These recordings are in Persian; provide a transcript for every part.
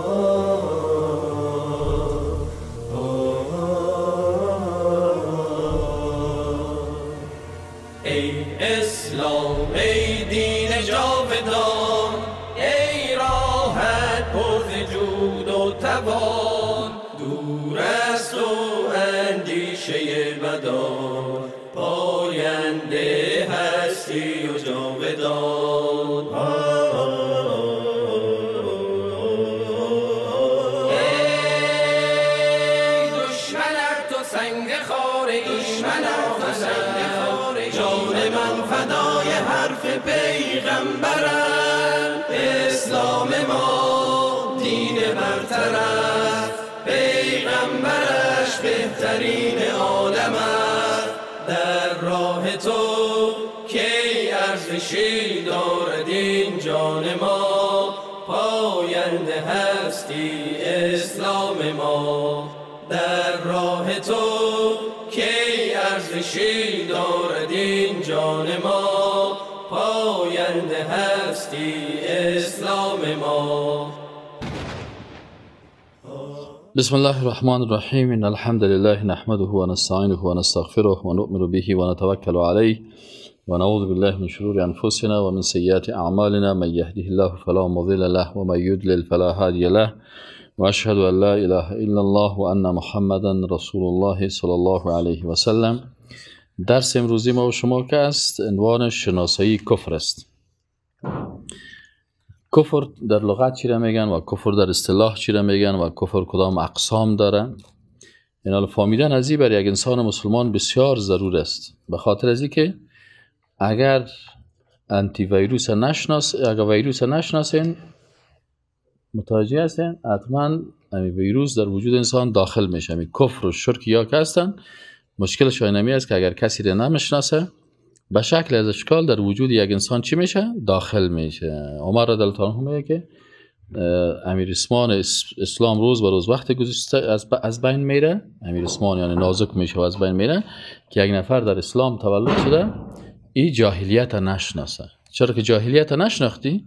Oh. در راه تو که ارزشی دارد این جان ما پاینده هستی اسلام ما در راه تو که ارزشی دارد این جان ما پاینده هستی اسلام ما بسم الله الرحمن الرحيم إن الحمد لله نحمده ونستعينه ونستغفره ونؤمن به ونتوكل عليه ونعوذ بالله من شرور أنفسنا ومن سيئات أعمالنا من يهده الله فلا مضل له ومن يدلل فلا هادي له وأشهد أن لا إله إلا الله وأن محمدا رسول الله صلى الله عليه وسلم درس امروزی ما و شما که است عنوان شناسایی کفر است کفر در لغت چی را میگن و کفر در اصطلاح چی را میگن و کفر کدام اقسام داره اینا فهمیدن از برای یک انسان مسلمان بسیار ضرور است به خاطر از که اگر انتی ویروس نشناس اگر ویروس نشناسین متوجه هستین حتما امی ویروس در وجود انسان داخل میشه کفر و شرک یا هستن مشکل شاینمی است که اگر کسی را نمیشناسه به شکل از اشکال در وجود یک انسان چی میشه؟ داخل میشه عمر رضی هم میگه که امیر اسمان اسلام روز به روز وقت گذشته از بین میره امیر اسمان یعنی نازک میشه و از بین میره که یک نفر در اسلام تولد شده ای جاهلیت نشناسه چرا که جاهلیت نشناختی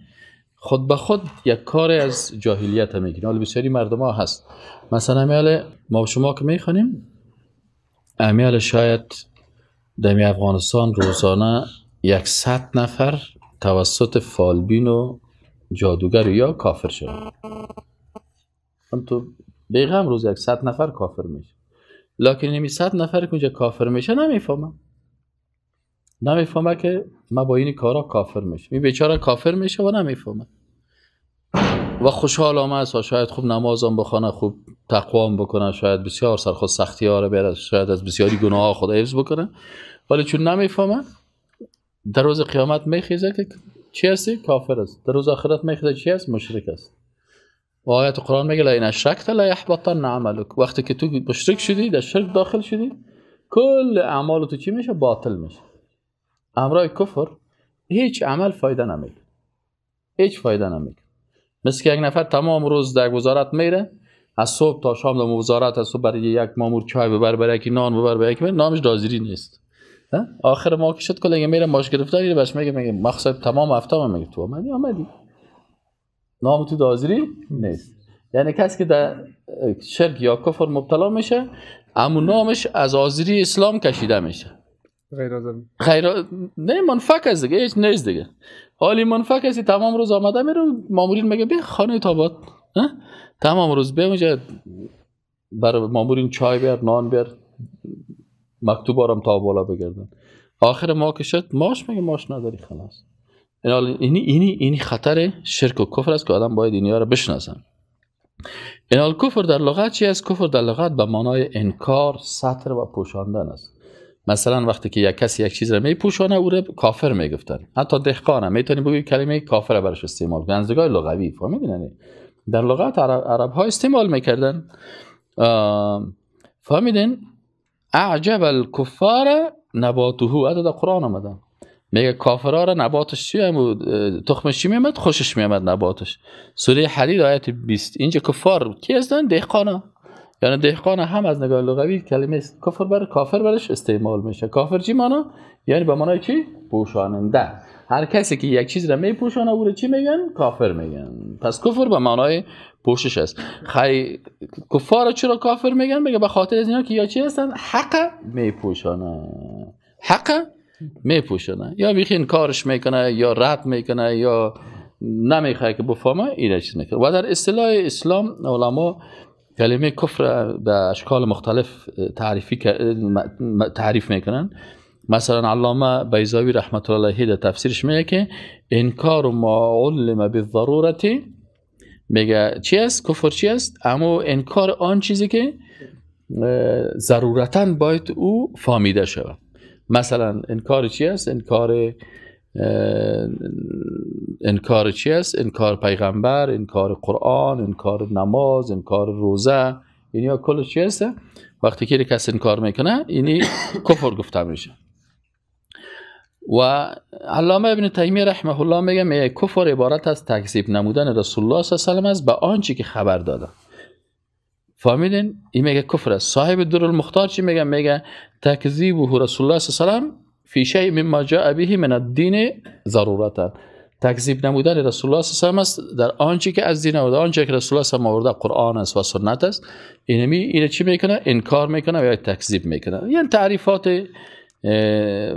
خود به خود یک کار از جاهلیت میگیره حالا بسیاری مردم ها هست مثلا امیال ما شما که میخونیم امیال شاید دمی افغانستان روزانه صد نفر توسط فالبین و جادوگر یا کافر شد من تو بیغم روز یک ست نفر کافر میشه لکن نمی ست نفر که کافر میشه نمیفهمم نمیفهمه که ما با این کارا کافر میشه این بیچاره کافر میشه و نمیفهمه و خوشحال آمه است شاید خوب هم بخوانه خوب تقوام بکنه شاید بسیار سرخواست سختی ها رو بیاره شاید از بسیاری گناه ها خدا حفظ بکنه ولی چون نمیفهمه در روز قیامت میخیزه که چی هستی؟ کافر است در روز آخرت میخیزه چی هست؟ مشرک است و آیت قرآن میگه لئن اشرکت یحبطن عملک وقتی که تو مشرک شدی در شرک داخل شدی کل اعمال تو چی میشه باطل میشه امرای کفر هیچ عمل فایده نمیده هیچ فایده نمیده مثل که یک نفر تمام روز در وزارت میره از صبح تا شام در وزارت از صبح برای یک مامور چای ببر برای یکی نان ببر برای یکی نامش دازیری نیست آخر ما کل شد میره ماش گرفت یه بهش میگه میگه مقصد تمام هفته میگه تو آمدی آمدی نام تو دازیری نیست یعنی کسی که در شرک یا کفر مبتلا میشه امون نامش از آزیری اسلام کشیده میشه غیر آزم. غیر نه منفک هست دیگه هیچ نیست دیگه حالی منفک هستی تمام روز آمده میره مامورین میگه به خانه تابات تمام روز به اونجا بر مامورین چای بیار نان بیار مکتوب آرام تا بالا بگردن آخر ما که شد ماش میگه ماش نداری خلاص اینی اینی اینی خطر شرک و کفر است که آدم باید اینیا رو بشناسن اینال کفر در لغت چی است کفر در لغت به معنای انکار ستر و پوشاندن است مثلا وقتی که یک کسی یک چیز را میپوشانه او را کافر میگفتن حتی دهقانه میتونی بگی کلمه کافر برش استعمال کنن لغوی فهمیدین در لغت عرب, عرب ها استعمال میکردن فهمیدین اعجب الکفار نباتوهو حتی در قرآن آمدن میگه کافرها را نباتش چی هم تخمش چی میامد خوشش میامد نباتش سوره حدید آیت 20 اینجا کفار کی هستن دهقانا یعنی دهقان هم از نگاه لغوی کلمه است کافر بر کافر برش استعمال میشه کافر چی مانا یعنی به معنای چی پوشاننده هر کسی که یک چیز را میپوشانه او را چی میگن کافر میگن پس کفر به مانای پوشش است خی کفار چرا کافر میگن میگه به خاطر از اینا که یا چی هستن حق میپوشانه حق میپوشانه یا بیخین کارش میکنه یا رد میکنه یا نمیخواه که بفهمه این چیز میکنه و در اصطلاح اسلام علما کلمه کفر به اشکال مختلف تعریفی تعریف میکنن مثلا علامه بیزاوی رحمت الله علیه در تفسیرش میگه که انکار ما علم بالضرورت میگه چی است کفر چی است اما انکار آن چیزی که ضرورتا باید او فهمیده شود مثلا انکار چی است انکار انکار چی است انکار پیغمبر انکار قرآن انکار نماز انکار روزه یعنی ها کل چی است وقتی که کس انکار میکنه اینی کفر گفته میشه و علامه ابن تیمیه رحمه الله میگه میگه کفر عبارت از تکذیب نمودن رسول الله صلی الله علیه و است به آنچه که خبر داده فهمیدین این میگه کفر است صاحب در المختار چی میگه میگه تکذیب رسول الله صلی الله علیه و فی شیء مما جاء به من الدین ضرورتا تکذیب نمودن رسول الله صلی الله علیه و است در آنچه که از دین آورده آنچه که رسول الله صلی الله علیه قرآن است و سنت است اینمی اینه چی میکنه انکار میکنه یا تکذیب میکنه یعنی تعریفات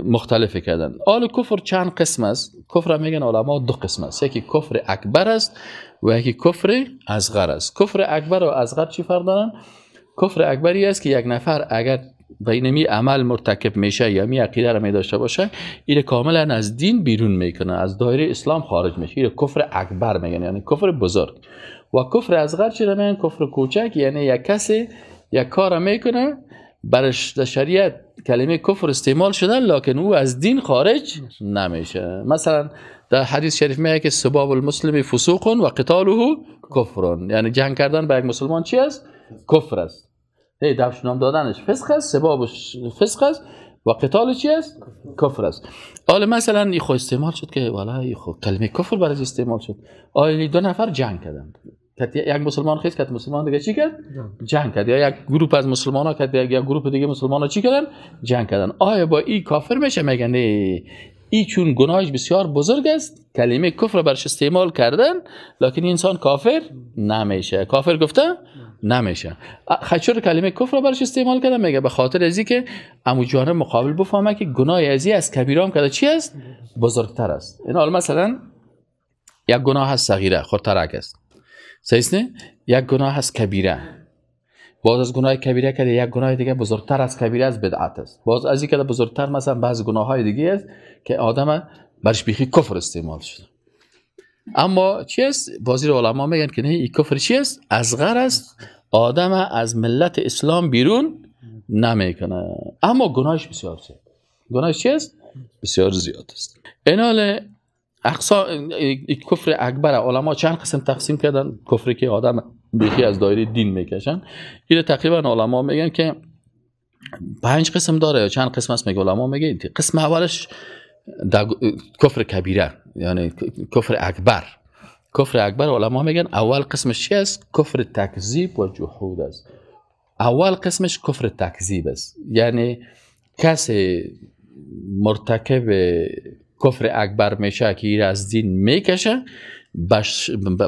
مختلفی کردن آل کفر چند قسم است کفر میگن علما دو قسم است یکی کفر اکبر است و یکی کفر اصغر است کفر اکبر و اصغر چی فرق دارن کفر اکبری است که یک نفر اگر و این می عمل مرتکب میشه یا می عقیده را می داشته باشه این کاملا از دین بیرون میکنه از دایره اسلام خارج میشه این کفر اکبر میگن یعنی کفر بزرگ و کفر اصغر چرا میگن کفر کوچک یعنی یک کسی یک کار میکنه برش در شریعت کلمه کفر استعمال شدن لکن او از دین خارج نمیشه مثلا در حدیث شریف میگه که سباب المسلم فسوقون و قتاله کفر یعنی جنگ کردن با یک مسلمان چی است کفر است دفش نام دادنش فسخ است سبابش فسخ است و قتال چی است کفر است حالا مثلا این خو استعمال شد که والا خو کلمه کفر برای استعمال شد این دو نفر جنگ کردند یک مسلمان خیز کرد مسلمان دیگه چی کرد جنگ کرد یا یک گروه از مسلمان ها کرد یا یک گروه دیگه مسلمان ها چی کردن جنگ کردن آیا با این کافر میشه میگن نه ای چون گناهش بسیار بزرگ است کلمه کفر برش استعمال کردن لکن انسان کافر نمیشه کافر گفته نمیشه خشور کلمه کفر رو برش استعمال کردم میگه به خاطر ازی که امو جانه مقابل بفهمه که گناه ازی از هم کرده چی است بزرگتر است این حالا مثلا یک گناه هست صغیره خورترک است صحیح نه یک گناه هست کبیره باز از گناه کبیره کرده یک گناه دیگه بزرگتر از کبیره از بدعت است باز از این که بزرگتر مثلا بعض گناه های دیگه است که آدم برش بیخی کفر استعمال شده اما چیست بازی رو علما میگن که نه این کفر چیست از است آدم از ملت اسلام بیرون نمیکنه اما گناهش بسیار زیاد گناهش چیست بسیار زیاد است انال اقصا کفر اکبر علما چند قسم تقسیم کردن کفری که آدم بیخی از دایره دین میکشن این تقریبا علما میگن که پنج قسم داره یا چند قسم است میگه علما میگه قسم اولش کفر کبیره یعنی کفر اکبر کفر اکبر علما میگن اول قسمش چی است کفر تکذیب و جحود است اول قسمش کفر تکذیب است یعنی کسی مرتکب کفر اکبر میشه که ایر از دین میکشه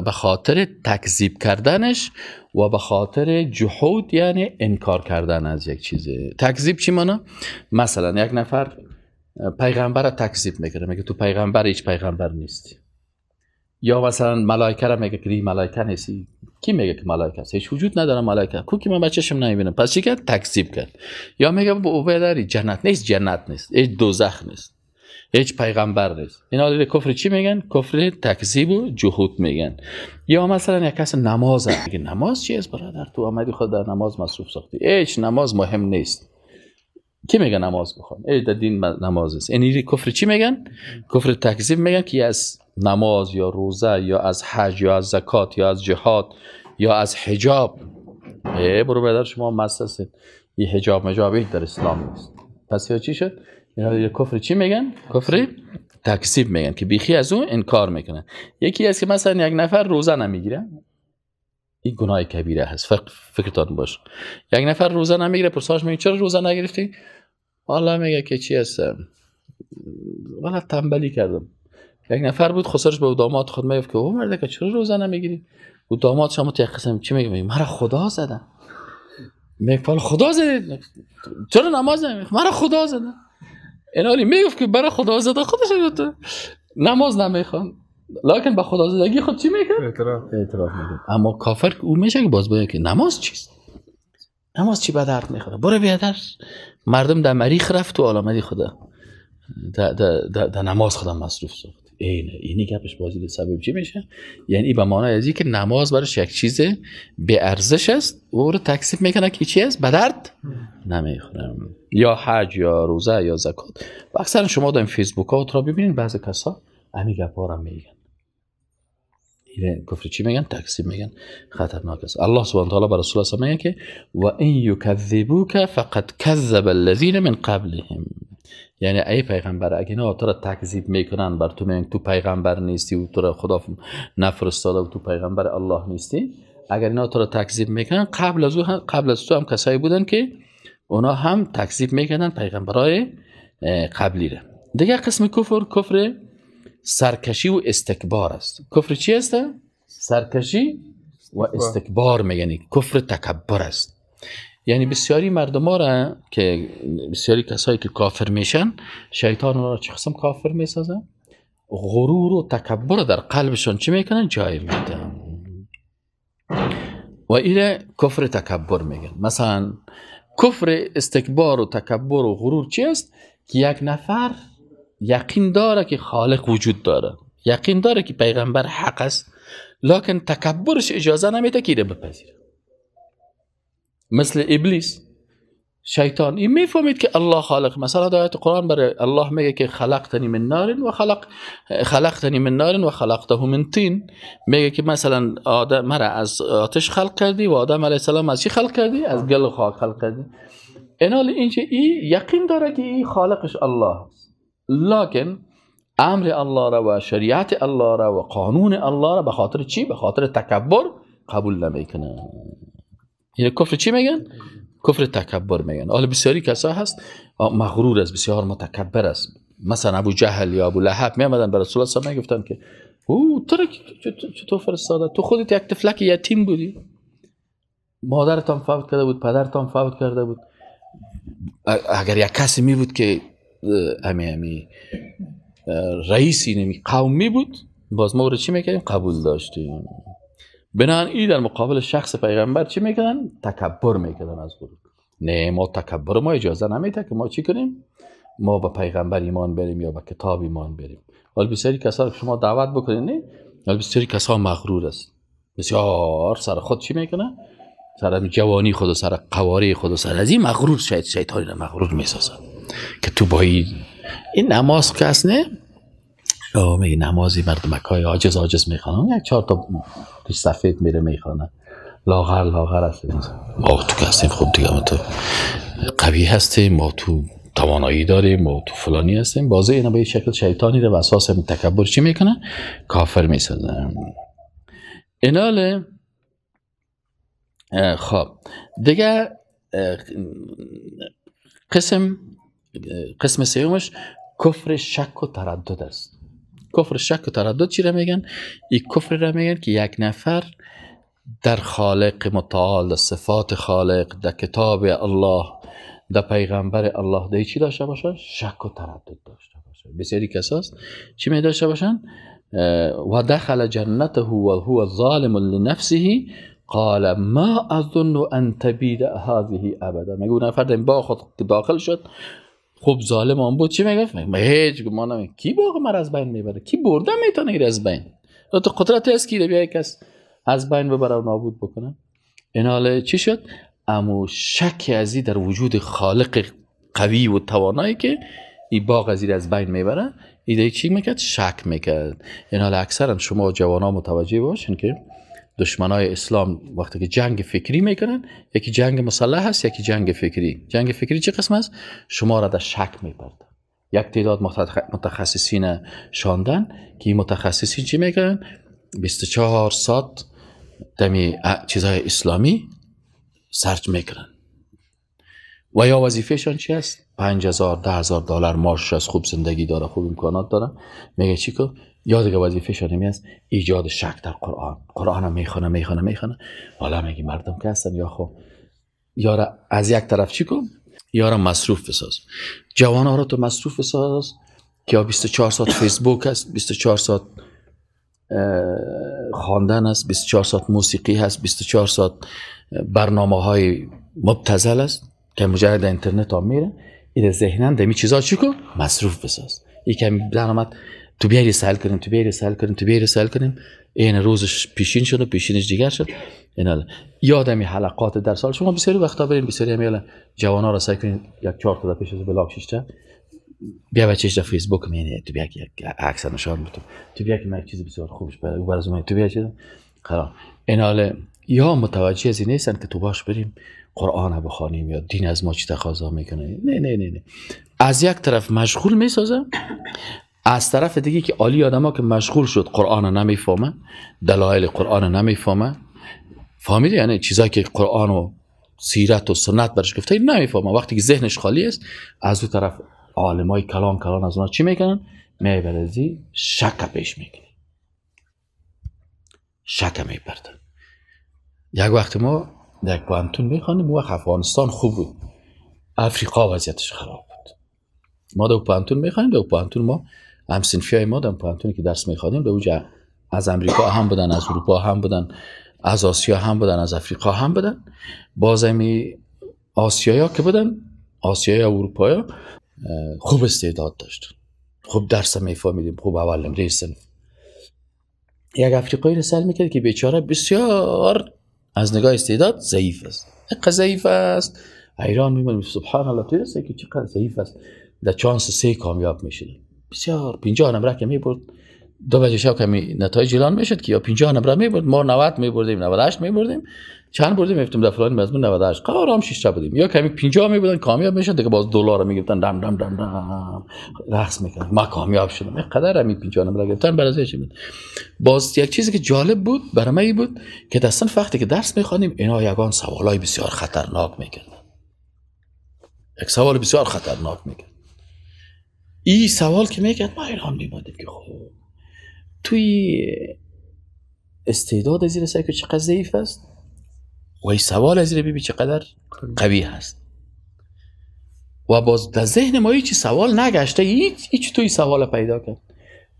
به خاطر تکذیب کردنش و به خاطر جحود یعنی انکار کردن از یک چیز تکذیب چی مانا؟ مثلا یک نفر پیغمبر رو تکذیب میکنه میگه تو پیغمبر هیچ پیغمبر نیستی یا مثلا ملائکه رو میگه که ملائکه نیستی کی میگه که ملائکه است هیچ وجود نداره ملائکه کو که من بچه‌شم نمیبینم پس چی کرد تکذیب کرد یا میگه بابا جنت نیست جنت نیست هیچ دوزخ نیست هیچ پیغمبر نیست اینا در کفر چی میگن کفر تکذیب و جهود میگن یا مثلا یک کس نماز میگه نماز چی است برادر تو آمدی خود در نماز مصروف ساختی هیچ نماز مهم نیست کی میگه نماز بخوان ای دین نماز است یعنی کفر چی میگن کفر تکذیب میگن که از نماز یا روزه یا از حج یا از زکات یا از جهاد یا از حجاب ای برو بدر شما مست هستید این حجاب مجابه در اسلام نیست پس یا چی شد یه کفر چی میگن کفر تکذیب میگن که بیخی از اون انکار میکنه. یکی از که مثلا یک نفر روزه نمیگیره این گناه کبیره هست فکر فکرتان باش یک نفر روزه نمیگیره پرسش میگه چرا روزه نگرفتی حالا میگه که چی هستم والا تنبلی کردم یک نفر بود خسارش به داماد خود میگفت که او مرده که چرا روزه نمیگیری او داماد شما تو قسم چی میگه مرا خدا زدم میگه خدا زدید چرا نماز نمیخ مرا خدا زدم اینا میگفت که برای خدا زده خودش نماز نمیخوان لکن به خدازدگی خود چی میکنه؟ اعتراف اعتراف میکنه اما کافر او میشه که باز باید که نماز چیست نماز چی به درد میخوره برو بیادر مردم در مریخ رفت و آلامدی خدا در نماز خدا مصروف شد اینه اینی گپش بازی سبب چی میشه یعنی به معنای از که نماز برایش یک چیز به ارزش است او رو تکسیب میکنه که چی است به درد نمیخورم یا حج یا روزه یا زکات اکثر شما در فیسبوک ها را ببینید بعضی کسا همین گپا رو میگن کفر چی میگن تکذیب میگن خطرناک است الله سبحانه و تعالی بر رسول الله میگه که و این یکذبوک فقط کذب الذین من قبلهم یعنی ای پیغمبر اگه نه تو را تکذیب میکنن بر تو میگن تو پیغمبر نیستی و تو را خدا نفرستاده و تو پیغمبر الله نیستی اگر اینا تو را تکذیب میکنن قبل از هم قبل از تو هم کسایی بودن که اونا هم تکذیب میکنن پیغمبرای قبلی را دیگه قسم کفر کفر سرکشی و استکبار است کفر چی است؟ سرکشی و استکبار میگنی یعنی کفر تکبر است یعنی بسیاری مردم ها را که بسیاری کسایی که کافر میشن شیطان را چه قسم کافر میسازه غرور و تکبر در قلبشان چی میکنن جای میده و اینه کفر تکبر میگن مثلا کفر استکبار و تکبر و غرور چی است که یک نفر یقین داره که خالق وجود داره یقین داره که پیغمبر حق است لکن تکبرش اجازه نمیده که بپذیره مثل ابلیس شیطان این میفهمید که الله خالق مثلا در قرآن برای الله میگه که خلقتنی من نار و خلق خلقتنی من نار و خلقته من تین میگه که مثلا آدم مرا از آتش خلق کردی و آدم علیه السلام از چی خلق کردی از گل خاک خلق کردی اینال اینجا ای یقین داره که این خالقش الله است لکن امر الله را و شریعت الله را و قانون الله را به خاطر چی؟ به خاطر تکبر قبول نمیکنه یعنی کفر چی میگن؟ کفر تکبر میگن حالا بسیاری کسا هست مغرور است بسیار متکبر است مثلا ابو جهل یا ابو لهب می آمدن به رسول الله میگفتن که او تو چطور فرستاده تو خودت یک طفلک یتیم بودی مادرتان فوت کرده بود پدرتان فوت کرده بود اگر یک کسی می بود که امی امی رئیسی نمی قومی بود باز ما رو چی میکردیم قبول داشتیم ای در مقابل شخص پیغمبر چی میکردن تکبر میکردن از خود نه ما تکبر ما اجازه نمیده که ما چی کنیم ما به پیغمبر ایمان بریم یا به کتاب ایمان بریم حال بسیاری کسا شما دعوت بکنید نه حال بسیاری کسا مغرور است بسیار سر خود چی میکنه سر جوانی خود و سر قواره خود و سر از این مغرور شاید شیطانی مغرور میسازد که تو بایی این نماز که نه نه میگه نمازی مردمک های آجز آجز میخوان یک چهار تا توش سفید میره میخونه لاغر لاغر است. ما تو که هستیم خب دیگه ما تو قوی هستیم ما تو توانایی داریم ما تو فلانی هستیم بازه اینا به شکل شیطانی رو اساس تکبر چی میکنه کافر میسازه ایناله خب دیگه قسم قسم سیومش کفر شک و تردد است کفر شک و تردد چی را میگن این کفر را میگن که یک نفر در خالق متعال در صفات خالق در کتاب الله در پیغمبر الله در چی داشته باشه شک و تردد داشته باشه بسیاری کساست چی می داشته باشن و دخل جنته و هو ظالم لنفسه قال ما اظن ان تبید هذه ابدا میگه نفر با خود داخل شد خب ظالم آن بود چی میگفت هیچ ما نمی کی باغ مر از بین میبره کی برده میتونه از بین تو قدرت هست کی بیای کس از بین ببره و نابود بکنه این حال چی شد اما شک ازی در وجود خالق قوی و توانایی که این باغ از از بین میبره ایده چی میکرد شک میکرد این حال اکثرا شما جوان ها متوجه باشین که دشمنای اسلام وقتی که جنگ فکری میکنن یکی جنگ مسلح هست یکی جنگ فکری جنگ فکری چه قسم است شما را در شک میبرد یک تعداد متخصصین شاندن که این متخصصین چی میکنن 24 ساعت دمی چیزهای اسلامی سرچ میکنن و یا وظیفهشان چی است 5000 10000 دلار مارش از خوب زندگی داره خوب امکانات داره میگه چیکو که وظیفه شدمی است ایجاد شک در قرآن قرآن هم میخونه میخونه میخونه حالا میگی مردم که هستن یا خب یارا از یک طرف چی کن یارا مصروف بساز جوان ها رو تو مصروف بساز که یا 24 ساعت فیسبوک هست 24 ساعت خواندن است 24 ساعت موسیقی هست 24 ساعت برنامه های مبتزل است که مجرد اینترنت ها میره این ذهنن دمی چیزا چی کن مصروف بساز یکم درآمد تو بیای رسال کنیم، تو بیای رسال کنیم، تو بیای رسال کنیم. این روزش پیشین شد و پیشینش دیگر شد این یادمی حلقات در سال شما بسیار وقتا برین بسیار همیلا جوان ها را سعی کنین یک چهار تا پیش از بلاک تا بیا بچش در فیسبوک مینه یعنی تو بیا که عکس نشان بده تو بیا که من چیز بسیار خوبش برای برای زمان تو بیا چیز خلا این حال یا متوجه از این نیستن که تو باش بریم قرآن بخوانیم یا دین از ما چی تقاضا میکنه نه نه نه نه از یک طرف مشغول میسازه از طرف دیگه که عالی ها که مشغول شد قرآن نمیفهمه دلایل قرآن نمیفهمه فهمیده یعنی چیزایی که قرآن و سیرت و سنت برش گفته نمیفهمه وقتی که ذهنش خالی است از اون طرف های کلان کلان از اونا چی میکنن میبرزی شک پیش میکنه شک میبردن یک وقت ما در پانتون میخوانیم وقت افغانستان خوب بود افریقا وضعیتش خراب بود ما در پانتون میخوانیم در پانتون ما سنفی های ما در پانتونی که درس میخوادیم به اونجا از امریکا هم بودن از اروپا هم بودن از آسیا هم بودن از افریقا هم بودن بازمی ها که بودن اروپا ها خوب استعداد داشت خوب درس میفهمیدیم خوب اول نمره سنف یک افریقایی رو سر میکرد که بیچاره بسیار از نگاه استعداد ضعیف است اقا ضعیف است ایران میمونیم سبحان الله تو که چقدر ضعیف است در چانس سه کامیاب میشیم. بسیار 50 نمره که می برد دو بجه کمی نتایج اعلان میشد که یا 50 نمره می برد ما 90 می بردیم 98 می بردیم چند بردیم گفتم در فلان مضمون 98 هم 6 تا بودیم یا کمی 50 می بودن کامیاب میشد دیگه باز دلار می گرفتن دم دم دم دم رقص میکردن ما کامیاب شدیم قدر همین 50 نمره گرفتن برای چی بود باز یک چیزی که جالب بود برای بود که دستن وقتی که درس میخوانیم اینا یگان سوالای بسیار خطرناک میکردن یک سوال بسیار خطرناک میکرد ای سوال که میکرد ما ایران میمادیم که خب توی استعداد زیر که چقدر ضعیف است و ای سوال از بیبی چقدر قوی هست و باز در ذهن ما هیچ سوال نگشته هیچ توی سوال پیدا کرد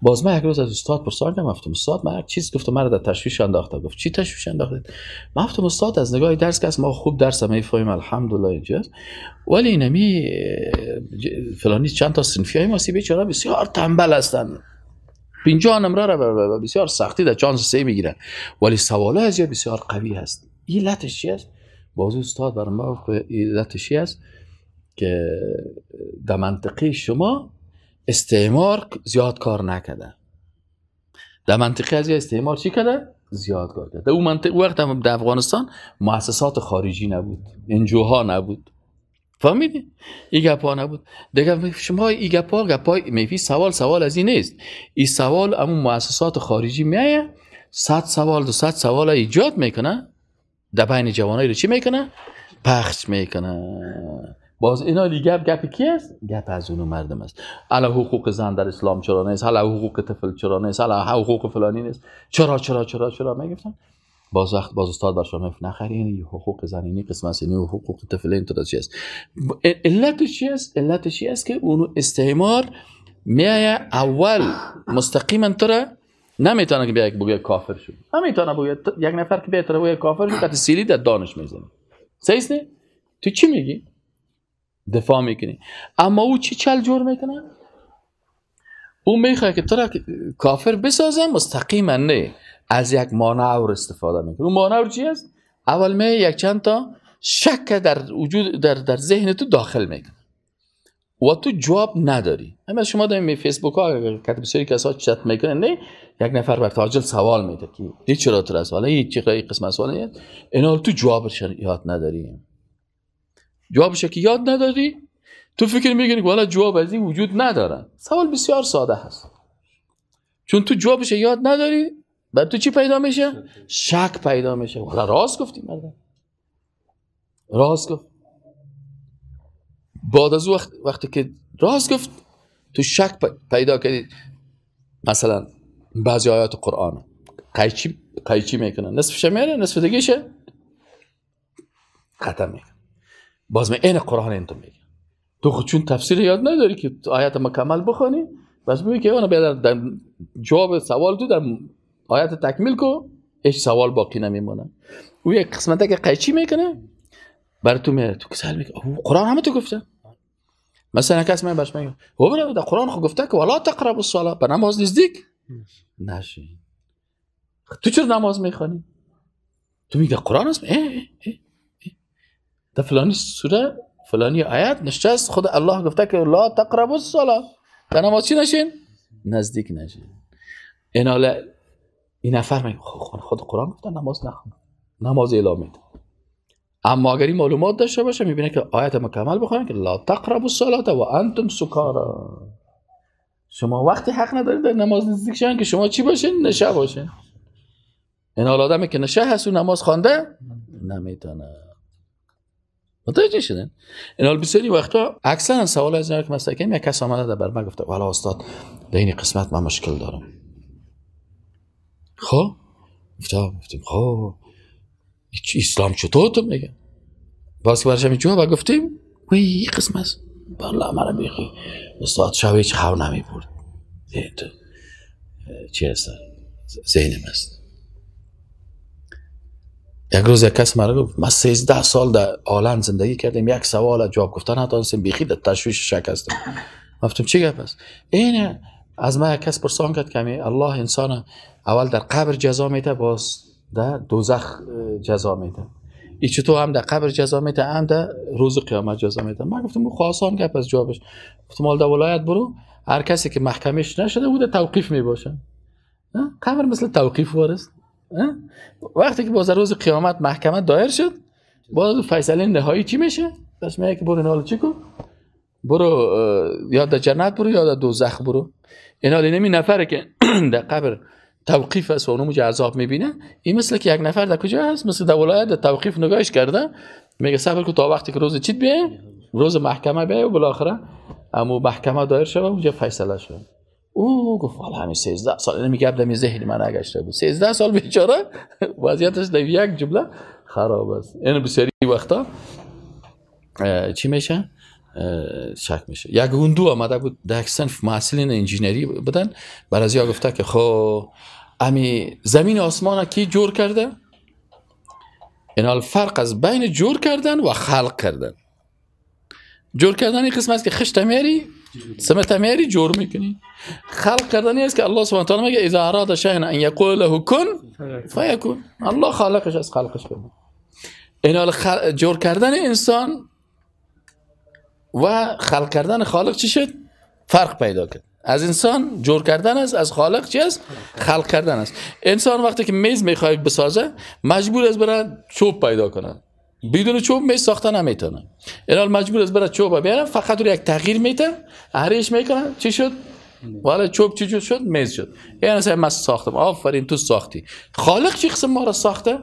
باز من یک روز از استاد پرسیدم افتم استاد من یک چیز گفتم مرا در تشویش انداخته گفت چی تشویش انداخته من افتم استاد از نگاه درس که از ما خوب درس فهم الحمدلله اینجاست ولی اینمی فلانی چند تا سنفی های ماسی بیچاره بسیار تنبل هستند 50 نمره را بسیار سختی در چانس سی میگیرن ولی سوال از بسیار قوی هست این لطش چی است باز استاد بر ما علتش که در منطقه شما استعمار زیاد کار نکرده در منطقه از استعمار چی کرده؟ زیاد کار کرده در اون منطقه وقت در افغانستان مؤسسات خارجی نبود انجوها نبود فهمیدی؟ ای گپا نبود دیگه شما ای گپا گپا میفی سوال سوال از این نیست این سوال اما مؤسسات خارجی میایه صد سوال دو صد سوال ایجاد میکنه در بین جوانایی رو چی میکنه؟ پخش میکنه باز اینا گپ گپ کی است گپ از اون مردم است علا حقوق زن در اسلام چرا نیست علا حقوق طفل چرا نیست علا حقوق فلانی نیست چرا چرا چرا چرا میگفتن باز وقت باز استاد بر شما گفت نخرین این حقوق زن اینی است این حقوق طفل این تو چی است علت چی است علت چی است که اونو استعمار میایه اول مستقیما تو نمیتونه که بیاید بگه کافر شد نمیتونه بگه یک نفر که بیاید بگه کافر شد که سیلی در دانش میزنه سیسته تو چی میگی دفاع میکنی اما او چی چل جور میکنه او میخواه که تو کافر بسازه مستقیما نه از یک مانور استفاده میکنه اون مانور چی است اول می یک چند تا شک در وجود در در ذهن تو داخل میکنه و تو جواب نداری اما شما در می فیسبوک ها که بسیاری کسا چت میکنه نه یک نفر بر تاجل سوال میده که چرا تو حالا هیچ چیزی قسمت سوال اینا تو جوابش یاد نداری جوابش که یاد نداری تو فکر میکنی که والا جواب از این وجود ندارن سوال بسیار ساده هست چون تو جوابش یاد نداری بعد تو چی پیدا میشه شک پیدا میشه والا راست گفتی مردم راست گفت بعد از وقت وقتی که راست گفت تو شک پیدا کردی مثلا بعضی آیات قرآن قیچی میکنن نصفش میره نصف دیگهشه ختم میکنن باز من این قرآن این تو میگه تو چون تفسیر یاد نداری که آیت مکمل بخونی بس میگه که انا در جواب سوال تو در آیت تکمیل کو هیچ سوال باقی نمیمونه او یک قسمت که قیچی میکنه بر تو میره تو کسل میگه قرآن همه تو گفته مثلا کس من برش میگه هو در قرآن خو گفته که ولا تقرب الصلاه به نماز نزدیک نشی تو چرا نماز میخوانی تو میگه قرآن است در فلانی سوره فلانی آیت نشست خود الله گفته که لا تقربوا الصلاه در نماز چی نشین نزدیک نشین اینا این نفر خب، خب، خود قرآن گفته نماز نخون نماز اعلام اما اگر این معلومات داشته باشه میبینه که آیت مکمل بخونه که لا تقربوا الصلاه و انتم سکارا شما وقتی حق ندارید در نماز نزدیک شن که شما چی باشین نشه باشین این حال آدمی که نشه هست و نماز خوانده نمیتونه متوجه شدن حال بسیاری وقتا اکثرا سوال از اینا که مثلا یک کس آمده بر برمه گفته والا استاد در این قسمت من مشکل دارم خب گفتم گفتیم خب اسلام چطور تو میگه باز که برشم همین جواب گفتیم وی یک قسمت. بله بالا بیخی استاد شب هیچ خواب نمی برد چی هست ذهنم است یک روز یک کس مرا گفت ما 13 سال در آلند زندگی کردیم یک سوال جواب گفتن بیخی در تشویش شکستم گفتم چی گپ است این از من یک کس پرسان کرد که الله انسان اول در قبر جزا میده باز در دوزخ جزا میده ای چطور هم در قبر جزا میده هم در روز قیامت جزا میده من گفتم خو آسان گپ از جوابش گفتم مال در ولایت برو هر کسی که محکمش نشده بوده توقیف میباشه قبر مثل توقیف وارست وقتی که باز روز قیامت محکمه دایر شد باز فیصله نهایی چی میشه پس میگه که برو نالو چیکو؟ برو یا در جنت برو یا در دوزخ برو اینا نمی نفره که در قبر توقیف است و اونو عذاب میبینه این مثل که یک نفر در کجا هست مثل در ولایت در توقیف نگاهش کرده میگه صبر کو تا وقتی که روز چیت بیه روز محکمه بیه و بالاخره اما محکمه دایر و اونجا فیصله شد. او گفت حالا همین 13 سال نمی گپ می ذهن من نگشته بود 13 سال بیچاره وضعیتش در یک جمله خراب است این یعنی بسیاری وقتا چی میشه شک میشه یک هندو آمده بود در یک سنف انجینری بودن برازی از گفته که خب امی زمین آسمان کی جور کرده اینال یعنی فرق از بین جور کردن و خلق کردن جور کردن این قسم است که خشت میری سمت میاری جور میکنی خلق کردنی است که الله سبحانه تعالی میگه اذا اراد شاینا ان یقول له کن فیکون الله خالقش از خلقش کرده این جور کردن انسان و خلق کردن خالق چی شد فرق پیدا کرد از انسان جور کردن است از خالق چی است خلق کردن است انسان وقتی که میز میخواد بسازه مجبور است برن چوب پیدا کنه بدون چوب میز ساختن نمیتونه الان مجبور است برای چوب بیارم فقط رو یک تغییر میتم هرش میکنه چی شد والا چوب چی شد میز شد یعنی سه من ساختم آفرین تو ساختی خالق چی قسم ما را ساخته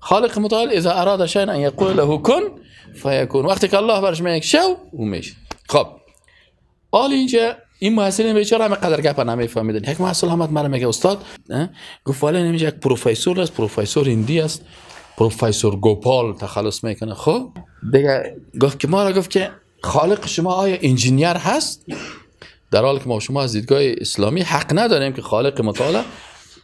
خالق متعال اذا اراد شيئا ان يقول له کن فیکون وقتی که الله برش میگه شو و میشه خب حال اینجا این محصلین بیچاره همه قدر گپ نمیفهمیدن یک محصل هم مرا میگه استاد گفت والا نمیشه یک پروفسور است پروفسور هندی است پروفسور گوپال تخلص میکنه خب دیگه گفت که ما را گفت که خالق شما آیا انجینیر هست در حالی که ما شما از دیدگاه اسلامی حق نداریم که خالق متعال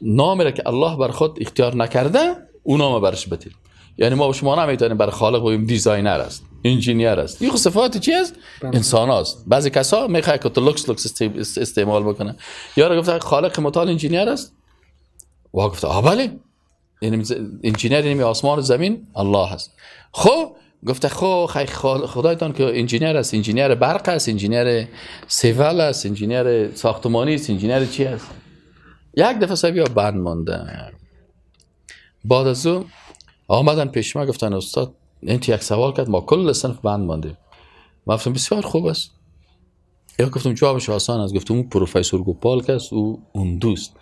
نامی را که الله بر خود اختیار نکرده اون نام برش بدیم یعنی ما شما نمیتونیم بر خالق بگیم دیزاینر است انجینیر است این صفات چی است بله. انسان است بعضی کسا میخواد که لوکس لوکس استعمال بکنه یارو گفت خالق متعال انجینیر است و گفت آ بله یعنی انجینیر یعنی آسمان و زمین الله هست خب گفته خو خب، خدایتان که انجینیر است انجینیر برق است انجینیر سیول است انجینیر ساختمانی است انجینیر چی است یک دفعه سبیا بند مانده بعد از او آمدن پیش ما گفتن استاد این یک سوال کرد ما کل صنف بند مانده ما گفتم بسیار خوب است یا گفتم جوابش آسان است گفتم اون پروفسور گوپال کس او اون دوست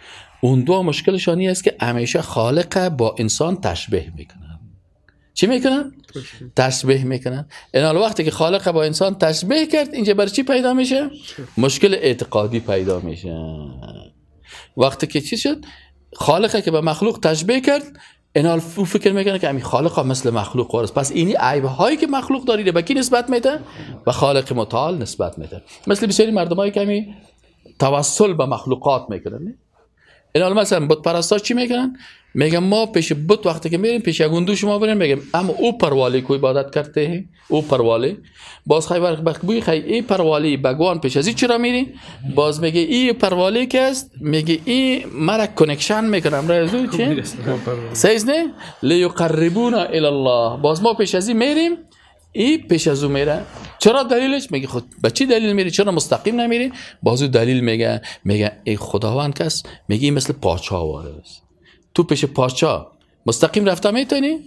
اون دو مشکلشان این است که همیشه خالق با انسان تشبیه میکنن چی میکنن؟ تشبیه میکنن این وقتی که خالق با انسان تشبیه کرد اینجا بر چی پیدا میشه؟ مشکل اعتقادی پیدا میشه وقتی که چی شد؟ خالقه که به مخلوق تشبیه کرد اینال فکر میکنه که همین خالق ها مثل مخلوق است پس اینی عیب هایی که مخلوق دارید به کی نسبت میده و خالق متعال نسبت میده مثل بسیاری مردمایی که کمی توسل به مخلوقات میکنن حال مثلا بود پرستا چی میگن میگم ما پیش بود وقتی که میریم پیش اندو شما بریم میگم اما او پروالی کوی عبادت کرده ہیں او پروالی باز خیلی ورق بخ بوی خیلی ای پروالی بگوان پیش ازی چرا میری باز میگه ای پروالی که است میگه ای مرا کنکشن میکنم رازو چی سیز نه لیو قربونا الله باز ما پیش از میریم ای پیش از او میره چرا دلیلش میگه خود به چی دلیل میری چرا مستقیم نمیری بازو دلیل میگه میگه ای خداوند کس میگه این مثل پاچا واره تو پیش پاچا مستقیم رفته میتونی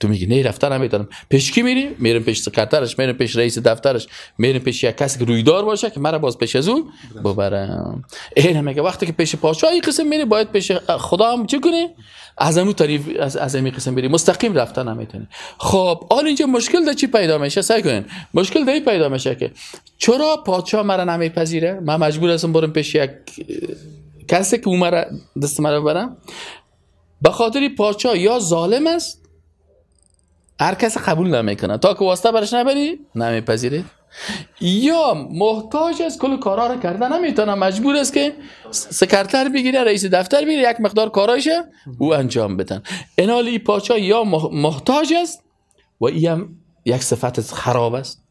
تو میگی نه رفتن نمیتونم پیش کی میری میرم پیش سکرترش میرم پیش رئیس دفترش میرم پیش یک کسی که رویدار باشه که مرا باز پیش از اون ببرم این هم که وقتی که پیش پادشاه این قسم میری باید پیش خدا هم چه کنی از همون طریق از از همین قسم بری مستقیم رفتن نمیتونه. خب حالا اینجا مشکل ده چی پیدا میشه سعی کنین مشکل ده پیدا میشه که چرا پادشاه مرا نمیپذیره من مجبور هستم برم پیش یک کسی که اون مرا دست مرا برم به خاطر پادشاه یا ظالم است هر کس قبول نمیکنه تا که واسطه برش نبری نمیپذیرید یا محتاج است کل کارا رو کرده نمیتونه مجبور است که سکرتر بگیره رئیس دفتر بگیره یک مقدار کارایشه او انجام بدن انال ای پاچا یا محتاج است و ای هم یک صفت خراب است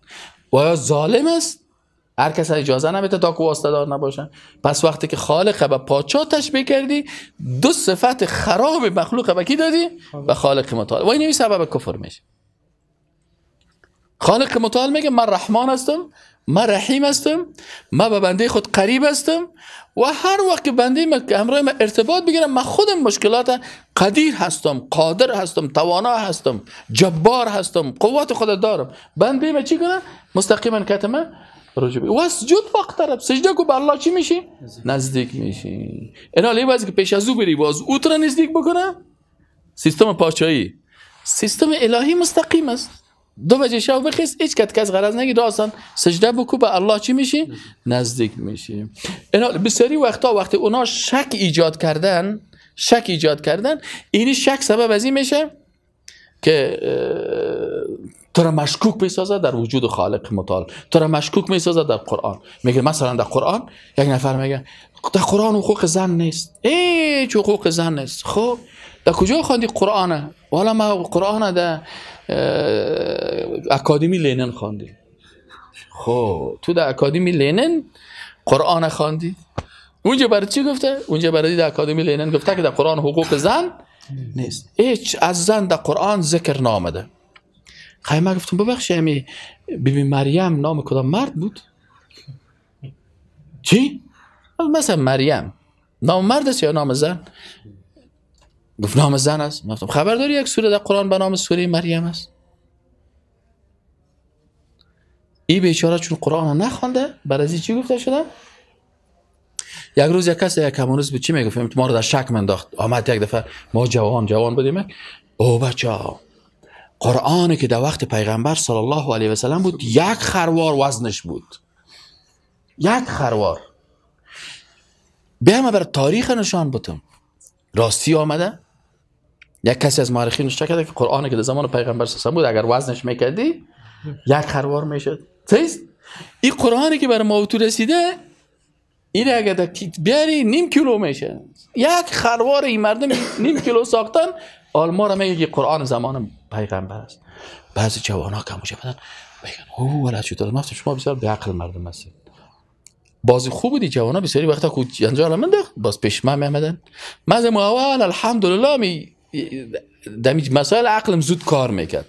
و یا ظالم است هر کس اجازه نمیده تا که واسطدار نباشن پس وقتی که خالق به پاچا تشبیه کردی دو صفت خراب مخلوق به کی دادی و خالق متعال و این سبب کفر میشه خالق متعال میگه من رحمان هستم من رحیم هستم من به بنده خود قریب هستم و هر وقت که بنده من همراه من ارتباط بگیرم من خودم مشکلات قدیر هستم قادر هستم توانا هستم جبار هستم قوت خود دارم بنده من چی کنه مستقیما کتمه رجوع و وقت وقت سجده کو به الله چی میشی نزدیک میشی اینا بازی که پیش از او بری باز او را نزدیک بکنه سیستم پاچایی سیستم الهی مستقیم است دو وجه شو بخیس هیچ کت کس غرض نگی راستن سجده بکو به الله چی میشی نزدیک میشی اینا بسیاری وقتا وقتی اونا شک ایجاد کردن شک ایجاد کردن این شک سبب از میشه که تو را مشکوک میسازد در وجود خالق متعال تو را مشکوک میسازد در قرآن میگه مثلا در قرآن یک نفر میگه در قرآن حقوق زن نیست ای حقوق زن نیست خب در کجا خواندی قرآن والا ما قرآن در اکادمی لینن خواندی خب تو در اکادمی لینن قرآن خواندی اونجا برای چی گفته اونجا برای در اکادمی لینن گفته که در قرآن حقوق زن نیست هیچ از زن در قرآن ذکر نامده قیمه گفتم ببخشی همی بیبی مریم نام کدام مرد بود چی؟ مثلا مریم نام مرد است یا نام زن؟ گفت نام زن است گفتم خبر داری یک سوره در قرآن به نام سوره مریم است ای بیچاره چون قرآن نخوانده برای چی گفته شده؟ یک روز یک کس یک کمونیست بود چی میگفت ما رو در شک منداخت آمد یک دفعه ما جوان جوان بودیم او بچه ها قرآن که در وقت پیغمبر صلی الله علیه و سلم بود یک خروار وزنش بود یک خروار بیام بر تاریخ نشان بودم راستی آمده یک کسی از مورخین نشان کرده که قرآن که در زمان پیغمبر صلی الله علیه بود اگر وزنش میکردی یک خروار میشد تیست این قرآنی که بر ما رسیده این اگر در بیاری نیم کیلو میشه یک خروار این مردم نیم کیلو ساختن آلمار را میگه قرآن زمان پیغمبر است بعضی جوان ها کموشه بدن بگن او ولد شد دادم شما بسیار به عقل مردم هستید بازی خوب بودی جوان ها بسیاری وقتا که انجام من دخت باز پیش من می آمدن من زمان اول الحمدلله می دمیج مسائل عقلم زود کار میکرد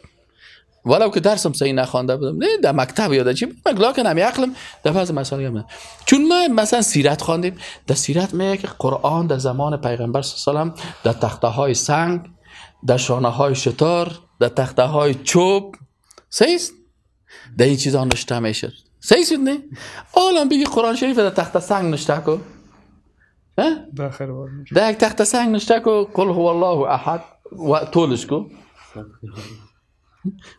ولو که درسم صحیح نخوانده بودم نه در مکتب یاده چی من کنم همی عقلم در بعض مسائل من چون ما مثلا سیرت خواندیم در سیرت میگه که قرآن در زمان پیغمبر صلی الله علیه و در تخته های سنگ در شانه های شتار در تخته های چوب سیست در این چیزها نشته میشد سیست نه حالا بگی قرآن شریف در تخته سنگ نشته کو در یک تخته سنگ نشته کو قل هو الله احد و طولش کو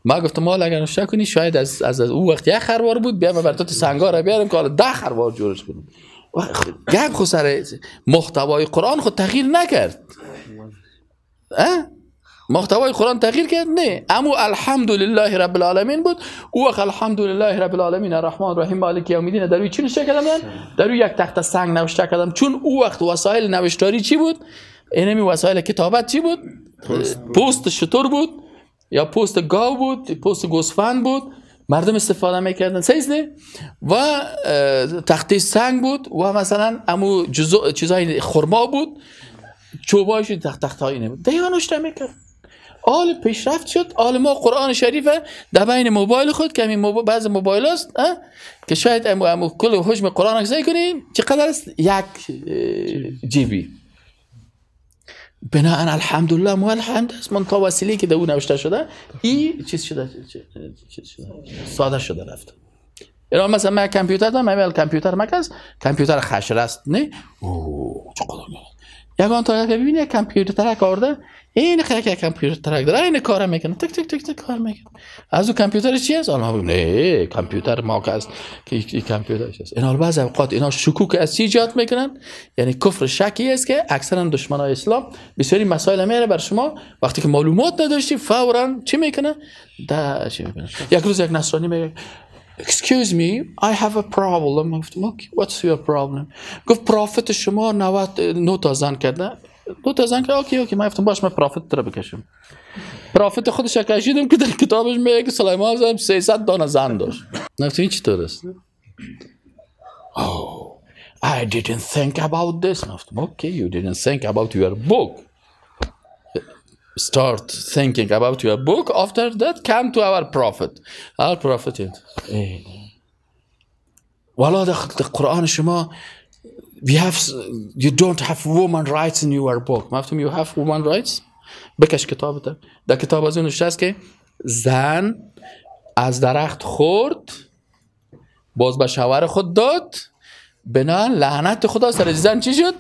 ما گفتم مال اگر نشته کنی شاید از از, از او وقت یک خروار بود بیام بر تو ها را بیارم که حالا ده خروار جورش کنیم گم خود سر محتوای قرآن خود تغییر نکرد اه؟ محتوای قرآن تغییر کرد نه اما الحمدلله رب العالمین بود او وقت الحمدلله رب العالمین الرحمن الرحیم مالک یوم الدین در چی نوشته کردم در یک تخت سنگ نوشته کردم چون او وقت وسایل نوشتاری چی بود اینمی وسایل کتابت چی بود پست شطور بود یا پست گاو بود پست گوسفند بود مردم استفاده میکردن سیز نه و تخت سنگ بود و مثلا امو جزو چیزای خرما بود چوبایش تخت تخت هایی نبود دیوانوش میکرد آل پیشرفت شد آل ما قرآن شریف در بین موبایل خود که موبایل بعض موبایل هست که شاید امو امو کل حجم قرآن را کنیم چقدر است یک جیبی بناء الحمدلله ما الحمد است من تا وسیله که در او نوشته شده این چیز شده, ساده شده رفت ایران مثلا من کامپیوتر دارم من کمپیوتر مکس کامپیوتر خشر است نه اوه چقدر یگان طرف ببینی کامپیوتر ترک کرده، این خیلی که کامپیوتر ترک داره این کار میکنه تک تک تک تک کار میکنه از او کامپیوتر چی است آنها نه، کامپیوتر ما است که این کامپیوتر چی است اینا بعض اوقات اینا شکوک از چی جات میکنن یعنی کفر شکی است که اکثرا دشمنان اسلام بسیاری مسائل میاره بر شما وقتی که معلومات نداشتی فورا چی میکنه ده چی میکنه یک روز یک نصرانی میگه Excuse me, I have a problem. گفتم اوکی what's your problem گفت پرافیت شما 90 نوتا زن کرده نوتا زن کرده اوکی اوکی من گفتم باش من پرافیت تر بکشم پرافیت خودش کشیدم که در کتابش میگه که سلیمان زم 300 دانه زن داشت گفتم این چطور است Oh, I didn't think about this. گفتم okay, you didn't think about your book. start thinking about your book. After that, come to our prophet. Our prophet. والا داخل قرآن شما we have you don't have woman rights in your book مفتوم you have woman rights بکش کتاب در در کتاب از اون نوشته که زن از درخت خورد باز به شوهر خود داد بنان لعنت خدا سر زن چی شد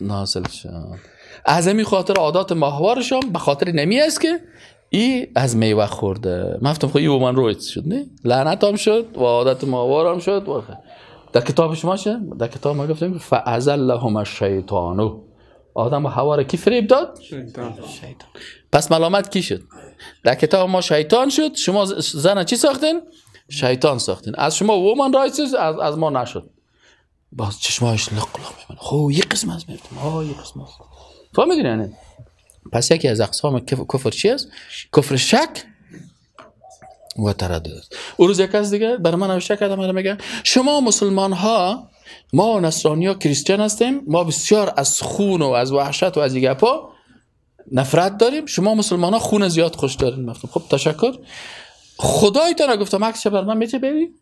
نازل شد از همین خاطر عادات ماهوارشان به خاطر نمی است که ای از میوه خورده مفتم خواهی خب من رویت شد نه لعنت هم شد و عادت ماهوار هم شد و در کتاب شما شد در کتاب ما گفتیم فعزل لهم الشیطانو آدم و هوا را کی فریب داد؟ شیطان. پس ملامت کی شد؟ در کتاب ما شیطان شد شما زن چی ساختین؟ شیطان ساختین از شما وومن من از, از ما نشد باز چشمایش لقلا لق خب یک قسم از آه یک قسم میدونی یعنی پس یکی از اقسام کفر چی است کفر شک و تردد او روز یک از دیگه بر من نوشته کردم من میگه شما مسلمان ها ما نصرانی ها کریستیان هستیم ما بسیار از خون و از وحشت و از پا نفرت داریم شما مسلمان ها خون زیاد خوش دارین خب تشکر خدای تا گفتم عکس بر من میشه ببین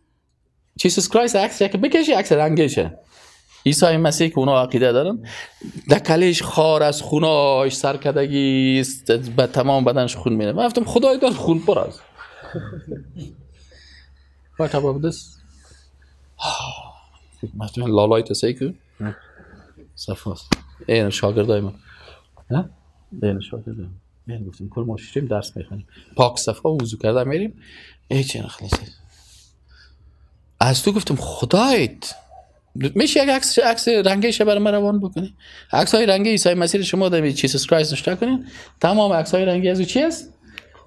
جیسوس کرایست عکس که بکشی عکس رنگشه عیسی مسیح که اونا عقیده دارن در خار از خوناش سرکدگی به تمام بدنش خون میره من گفتم خدای دار خون پر از. What about this? مثلا لالای تو سیکو صفاست این شاگردای من نه؟ این شاگرده من میان گفتیم کل ما شیریم درس میخونیم پاک صفا وضو کرده میریم ای چه نخلیصه از تو گفتم خدایت میشه یک عکس عکس رنگش برای من روان بکنید عکس های رنگی عیسی مسیح شما در چیزیس کرایست نشتا کنین تمام عکس های رنگی از چی است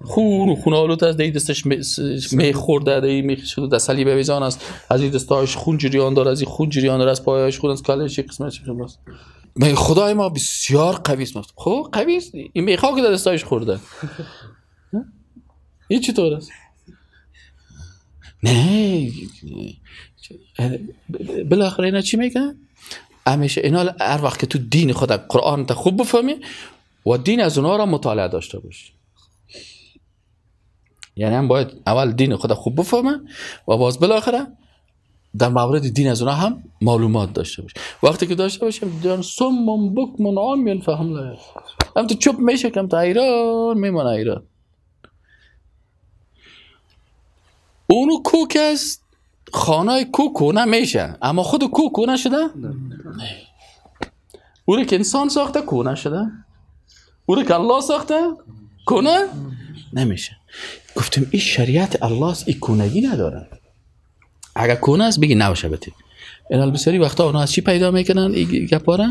خون و خون آلود از دستش خورده دی شده در صلیب ویزان است از دستاش خون جریان داره از این خون جریان داره از پایش خون از کلش قسمت شده می خدای ما بسیار قوی است خب قوی است این میخا که در دستاش خورده این چطور است نه بالاخره اینا چی میگن همیشه اینا هر وقت که تو دین خود قرآن تا خوب بفهمی و دین از اونها را مطالعه داشته باش یعنی هم باید اول دین خود خوب بفهمه و باز بالاخره در مورد دین از اونها هم معلومات داشته باش وقتی که داشته باشیم دیدن سمم من عامیون فهم لا هم تو چوب میشه کم تا ایران میمونه ایران اونو کوک است خانه کوکو نمیشه اما خود کوکو نشده؟ نه او که انسان ساخته کونه شده او که الله ساخته کنه نمیشه گفتم این شریعت الله است این کنگی نداره اگر کنه است بگی نوشه بتی الان بسیاری وقتا اونا از چی پیدا میکنن این گپاره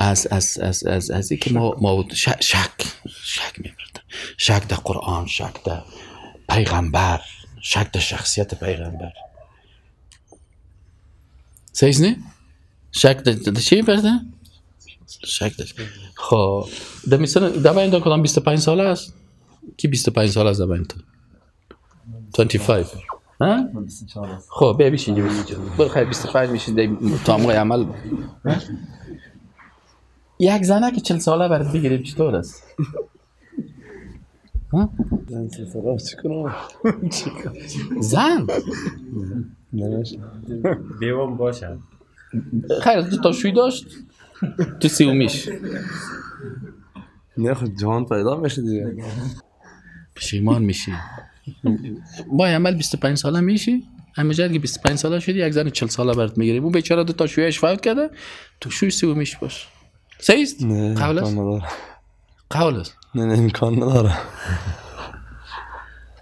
از از از از از که ما ما شک شک میبردن شک در قرآن شک در پیغمبر شک در شخصیت پیغمبر سیز نه؟ شک در چی برده؟ شک در خب در مثلا در این کدام 25 ساله است؟ کی 25 ساله است در این 25 ها؟ خب بیا بیشین اینجا برو خیلی 25 میشین در تامقه عمل یک زنه که 40 ساله برد بگیریم چطور است؟ زن سفرا چیکنم زن بیوم باشم خیر تو تاشوی داشت تو اومیش نه خود خب جهان پیدا میشه دیگه پشیمان میشی با عمل 25 ساله میشی همه که 25 ساله شدی یک زن 40 ساله برات میگیری اون بیچاره دو تا شویش فوت کرده تو شوی اومیش باش سیست قول است قول است نه نه امکان نداره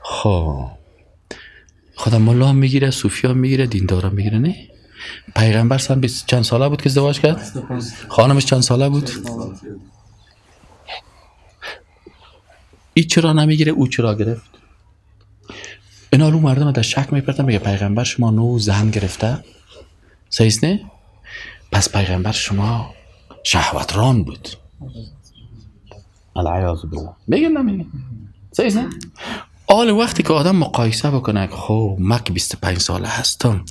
خب خدا مولا میگیره صوفیا هم میگیره دیندارا میگیره نه پیغمبر سن چند ساله بود که ازدواج کرد خانمش چند ساله بود ای چرا نمیگیره او چرا گرفت اینا رو مردم در شک میپردن میگه پیغمبر شما نو زن گرفته سیست نه پس پیغمبر شما شهوتران بود العیاذ بالله میگن اینه سیز نه آل وقتی که آدم مقایسه بکنه خب من 25 ساله هستم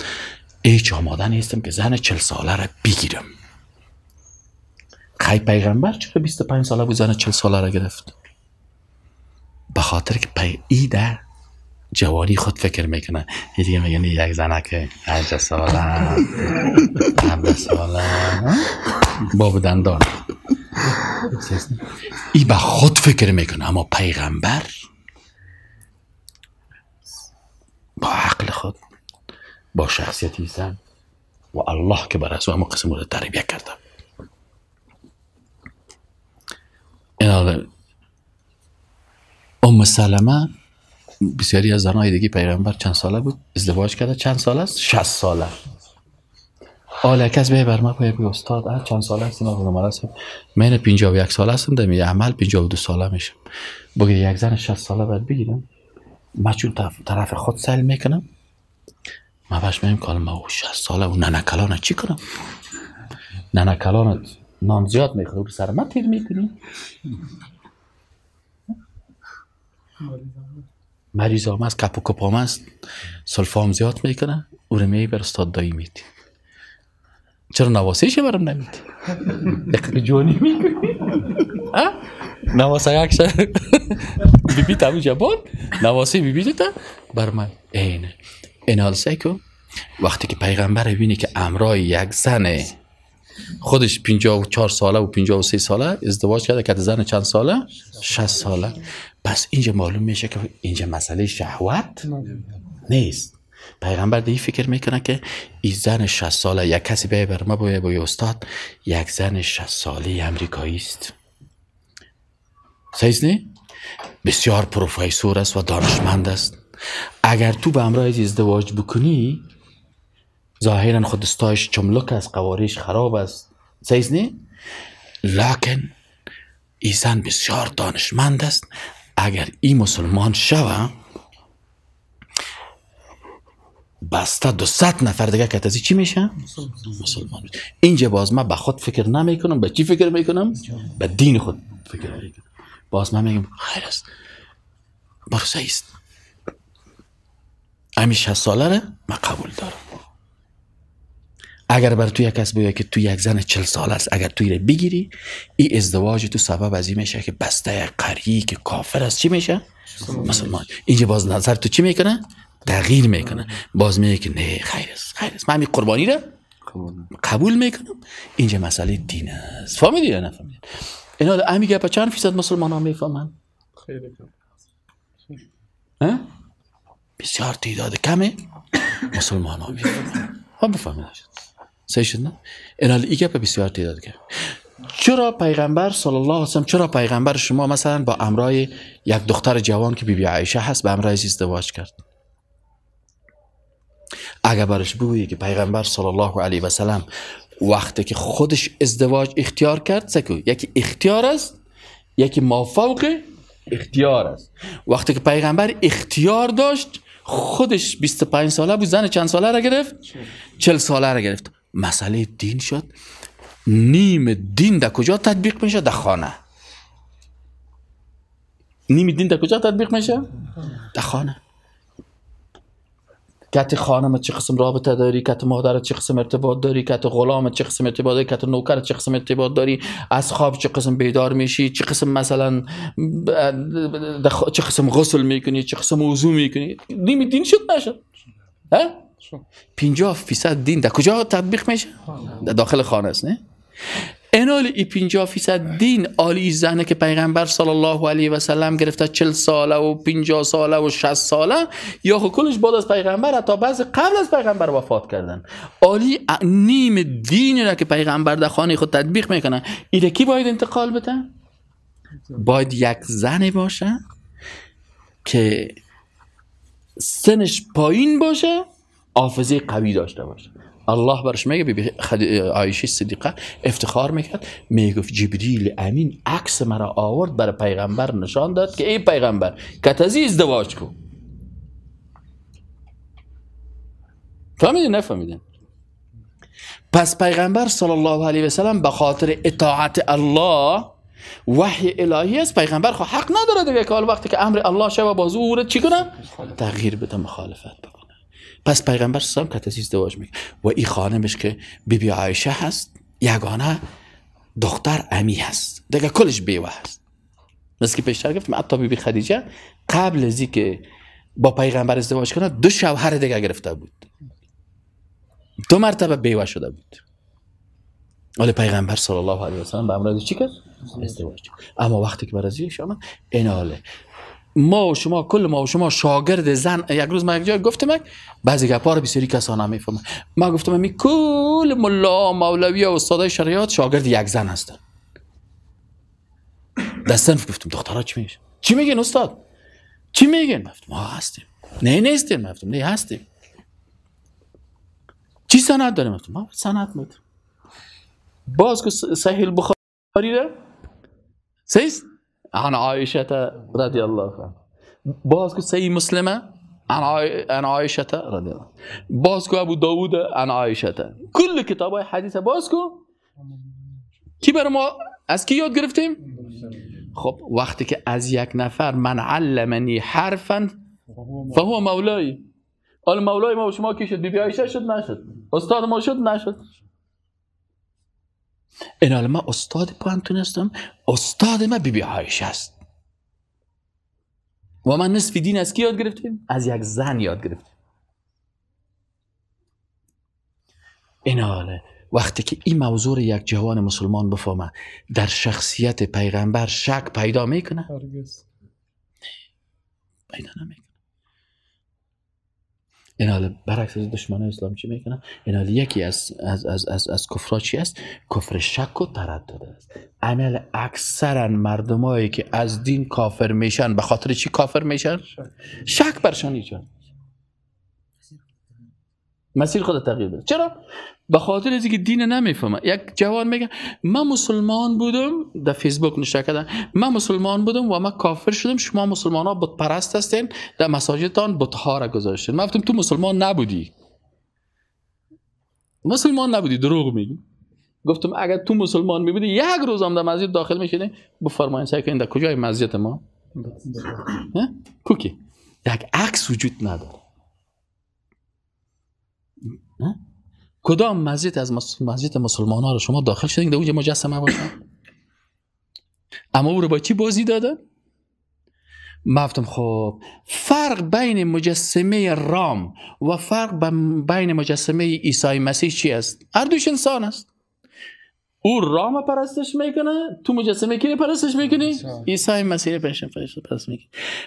هیچ آماده نیستم که زن 40 ساله را بگیرم خی پیغمبر چرا 25 ساله بود زن 40 ساله را گرفت به خاطر که پی ای در جوانی خود فکر میکنه یه دیگه میگنی یک زنه که هجه ساله هم ساله باب دندان ای به خود فکر میکنه اما پیغمبر با عقل خود با شخصیتی زن و الله که برای از قسم رو تربیه کرده این ام سلمه بسیاری از زنهای دیگه پیغمبر چند ساله بود ازدواج کرده چند ساله است 60 ساله آلکس به بر من پای استاد هر چند سال هستم من هستم من 51 سال هستم در عمل 52 ساله میشم بگید یک زن 60 ساله بعد بگیرم من چون طرف خود سیل میکنم ما باش میم کالم او 60 ساله و ننکلانه چی کنم ننکلانه نان زیاد میخوره سر من تیر میکنی مریض هم است کپ و کپ هم است سلفام زیاد میکنه او رو میبر استاد دایی میدی چرا نواسه برام نمید دقیقه جوانی میگوی نواسه یک شد بیبی تاوی جبان نواسه بیبی دیتا بر من اینه این حالسه وقتی که پیغمبر بینه که امرای یک زنه خودش 54 ساله و 53 ساله ازدواج کرده که زن چند ساله 60 ساله پس اینجا معلوم میشه که اینجا مسئله شهوت نیست پیغمبر دیگه فکر میکنه که این زن 60 ساله یک کسی به بر ما باید باید استاد یک زن 60 ساله امریکایی است سیزنی؟ بسیار پروفیسور است و دانشمند است اگر تو به امروز ازدواج بکنی ظاهرا خودستایش چملک است قواریش خراب است سیزنی؟ نی؟ لکن این زن بسیار دانشمند است اگر این مسلمان شوه بسته دو نفر دیگه که تازی چی میشه؟ مسلمان اینجا باز من به خود فکر نمی به چی فکر میکنم؟ به دین خود فکر میکنم باز من میگم خیر است برسه است امیش ساله را من قبول دارم اگر بر تو یک کس بگه که تو یک زن چل ساله است اگر توی را بگیری این ازدواج تو سبب از این میشه که بسته قریه که کافر است چی میشه؟ مسلمان اینجا باز نظر تو چی میکنه؟ تغییر میکنه باز میگه که نه خیر است خیر من می قربانی را قبول میکنم اینجا مسئله دین است فهمیدی یا نفهمیدی اینا همین گپ چند فیصد مسلمان ها میفهمن خیلی کم بسیار تعداد کمه مسلمان ها میفهمن ها خب، بفهمید سه شد نه اینا ای گپ بسیار تعداد کم چرا پیغمبر صلی الله علیه وسلم چرا پیغمبر شما مثلا با امرای یک دختر جوان که بی بی عایشه هست به امرای ازدواج کرد اگر برش بگویی که پیغمبر صلی الله علیه و سلام وقتی که خودش ازدواج اختیار کرد سکو یکی اختیار است یکی مافوق اختیار است وقتی که پیغمبر اختیار داشت خودش 25 ساله بود زن چند ساله را گرفت 40 ساله را گرفت مسئله دین شد نیم دین در کجا تطبیق میشه در خانه نیم دین در کجا تطبیق میشه در خانه کت خانم چه قسم رابطه داری کت مادرت چه قسم ارتباط داری کت غلامت چه قسم ارتباط داری کت نوکرت چه قسم ارتباط داری از خواب چه قسم بیدار میشی چه قسم مثلا چه قسم غسل میکنی چه قسم وضو میکنی دین دین شد نشد ها 50 فیصد دین در کجا تطبیق میشه داخل خانه است نه انال ای پینجا فیصد دین عالی زنه که پیغمبر صلی الله علیه و سلم گرفته چل ساله و پینجا ساله و شست ساله یا کلش بعد از پیغمبر حتی بعض قبل از پیغمبر وفات کردن عالی نیم دین را که پیغمبر در خانه خود تطبیق میکنه ایده کی باید انتقال بده باید یک زنه باشه که سنش پایین باشه حافظه قوی داشته باشه الله برش میگه بی عایشه صدیقه افتخار میکرد میگفت جبریل امین عکس مرا آورد برای پیغمبر نشان داد که ای پیغمبر کتزی ازدواج کو فهمیدین نفهمیدین پس پیغمبر صلی الله علیه و سلم به خاطر اطاعت الله وحی الهی است پیغمبر خو حق نداره دیگه که وقتی که امر الله شب بازو چی کنم تغییر بده مخالفت بکنه پس پیغمبر سلام کسی ازدواج میکنه و این خانمش که بیبی بی عایشه هست یگانه دختر امی هست دیگه کلش بیوه هست مثل که پیشتر گفتیم حتی بیبی خدیجه قبل ازی که با پیغمبر ازدواج کنه دو شوهر دیگه گرفته بود دو مرتبه بیوه شده بود ولی پیغمبر صلی الله علیه و سلم به امراض چی کرد؟ ازدواج اما وقتی که برازی شما ما و شما کل ما و شما شاگرد زن یک روز ما یک جای گفتم بعضی گپا رو بسیاری کسا نمیفهمه ما گفتم می کل ملا مولوی و استادای شریعت شاگرد یک زن هستن در صنف گفتم دخترها چی میگن چی میگن استاد چی میگن گفتم ما هستیم نه نیستیم گفتم نه هستیم چی سند داریم گفتم ما سند بود باز که سهل البخاری ده سیست عن عائشة رضي الله عنها باز گفت سي مسلمة عن عائشة رضي الله باز کو ابو داود عن عائشة كل کتاب های حدیث باز کو کی بر ما از کی یاد گرفتیم خب وقتی که از یک نفر من علمنی حرفا فهو مولایی حالا مولای ما و شما کی شد بی بی عایشه شد نشد استاد ما شد نشد این ما استاد پانتون هستم استاد من بی بی است و من نصف دین از کی یاد گرفتیم؟ از یک زن یاد گرفتیم این حاله وقتی که این موضوع یک جوان مسلمان بفهمه در شخصیت پیغمبر شک پیدا میکنه؟ هرگز پیدا نمیکنه حال برعکس از دشمنان اسلام چی میکنن حال یکی از از از از, از چی است کفر شک و تردد است عمل اکثرا مردمایی که از دین کافر میشن به خاطر چی کافر میشن شک برشان ایجاد مسیر خود تغییر بده چرا به خاطر از که دین نمیفهمه یک جوان میگه من مسلمان بودم در فیسبوک نشه کردن من مسلمان بودم و من کافر شدم شما مسلمان ها بت پرست هستین در مساجدتان بت ها را گذاشتین من گفتم تو مسلمان نبودی مسلمان نبودی دروغ میگی گفتم اگر تو مسلمان میبودی یک روز هم در مسجد داخل میشدی بفرمایید سعی کنید در کجای مسجد ما کوکی یک عکس وجود نداره کدام مسجد از مسجد مسلمان ها رو شما داخل شدین در اونجا مجسمه باشن اما او رو با چی بازی دادن مفتم خب فرق بین مجسمه رام و فرق بین مجسمه عیسی مسیح چی است هر دوش انسان است او رام پرستش میکنه تو مجسمه کی پرستش میکنی عیسی مسیح پرستش میکنه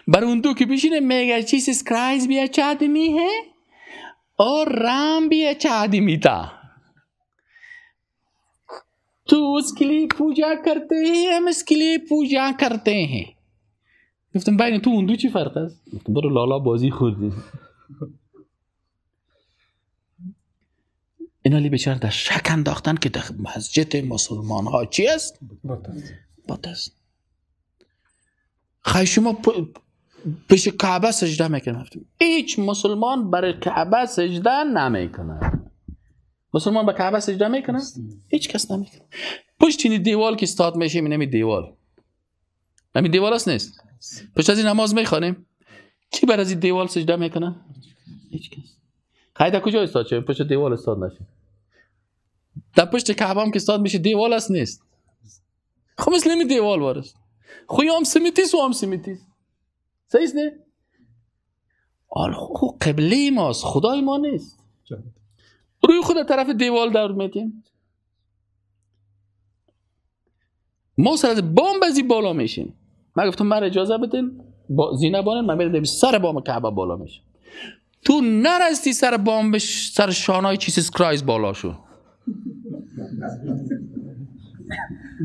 بر اون دو که بشینه میگه چیز کرایز بیا چاد میه او رام بھی اچھا تو اس کے لیے پوجا کرتے ہیں ہم اس کے لیے پوجا کرتے ہیں گفتم تو اندو چی فرق است؟ گفتم برو لالا بازی خود اینا لی حالی در شک انداختن که در مسجد مسلمان ها چیست؟ است بات است خواهی شما پیش کعبه سجده میکنه هیچ مسلمان برای کعبه سجده نمیکنه مسلمان به کعبه سجده میکنه هیچ کس نمیکنه پشت این دیوال که استاد میشه می دیوال نمی دیوال است نیست پشت از این نماز میخوانیم کی بر از این دیوال سجده میکنه هیچ کس قاعده کجا استاد چه پشت دیوال استاد نشه در پشت کعبه هم که استاد میشه دیوال است نیست خب مثل دیوال وارس خوی هم سمیتیست و هم نه؟ نه؟ خب قبله ماست خدای ما نیست روی خود طرف دیوال دور میتیم ما سر از بام بزی بالا میشیم من گفتم من اجازه بدین با زینه من میرم سر بام کعبه بالا میشم تو نرستی سر بام سر شانای چیزیس کرایز بالا شو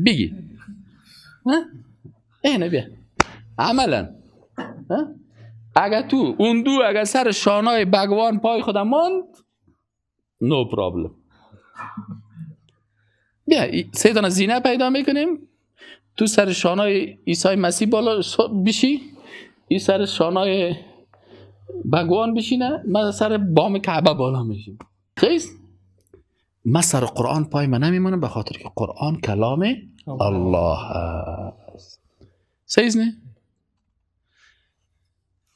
بگی ها؟ اینه بیا عملا اگه تو اون دو اگه سر شانای بگوان پای خودم ماند نو no پرابلم بیا سه دانه زینه پیدا میکنیم تو سر شانای عیسی مسیح بالا بشی این سر شانای بگوان بشینه من سر بام کعبه بالا میشیم خیست من سر قرآن پای من نمیمونم به خاطر که قرآن کلام الله است سیز نه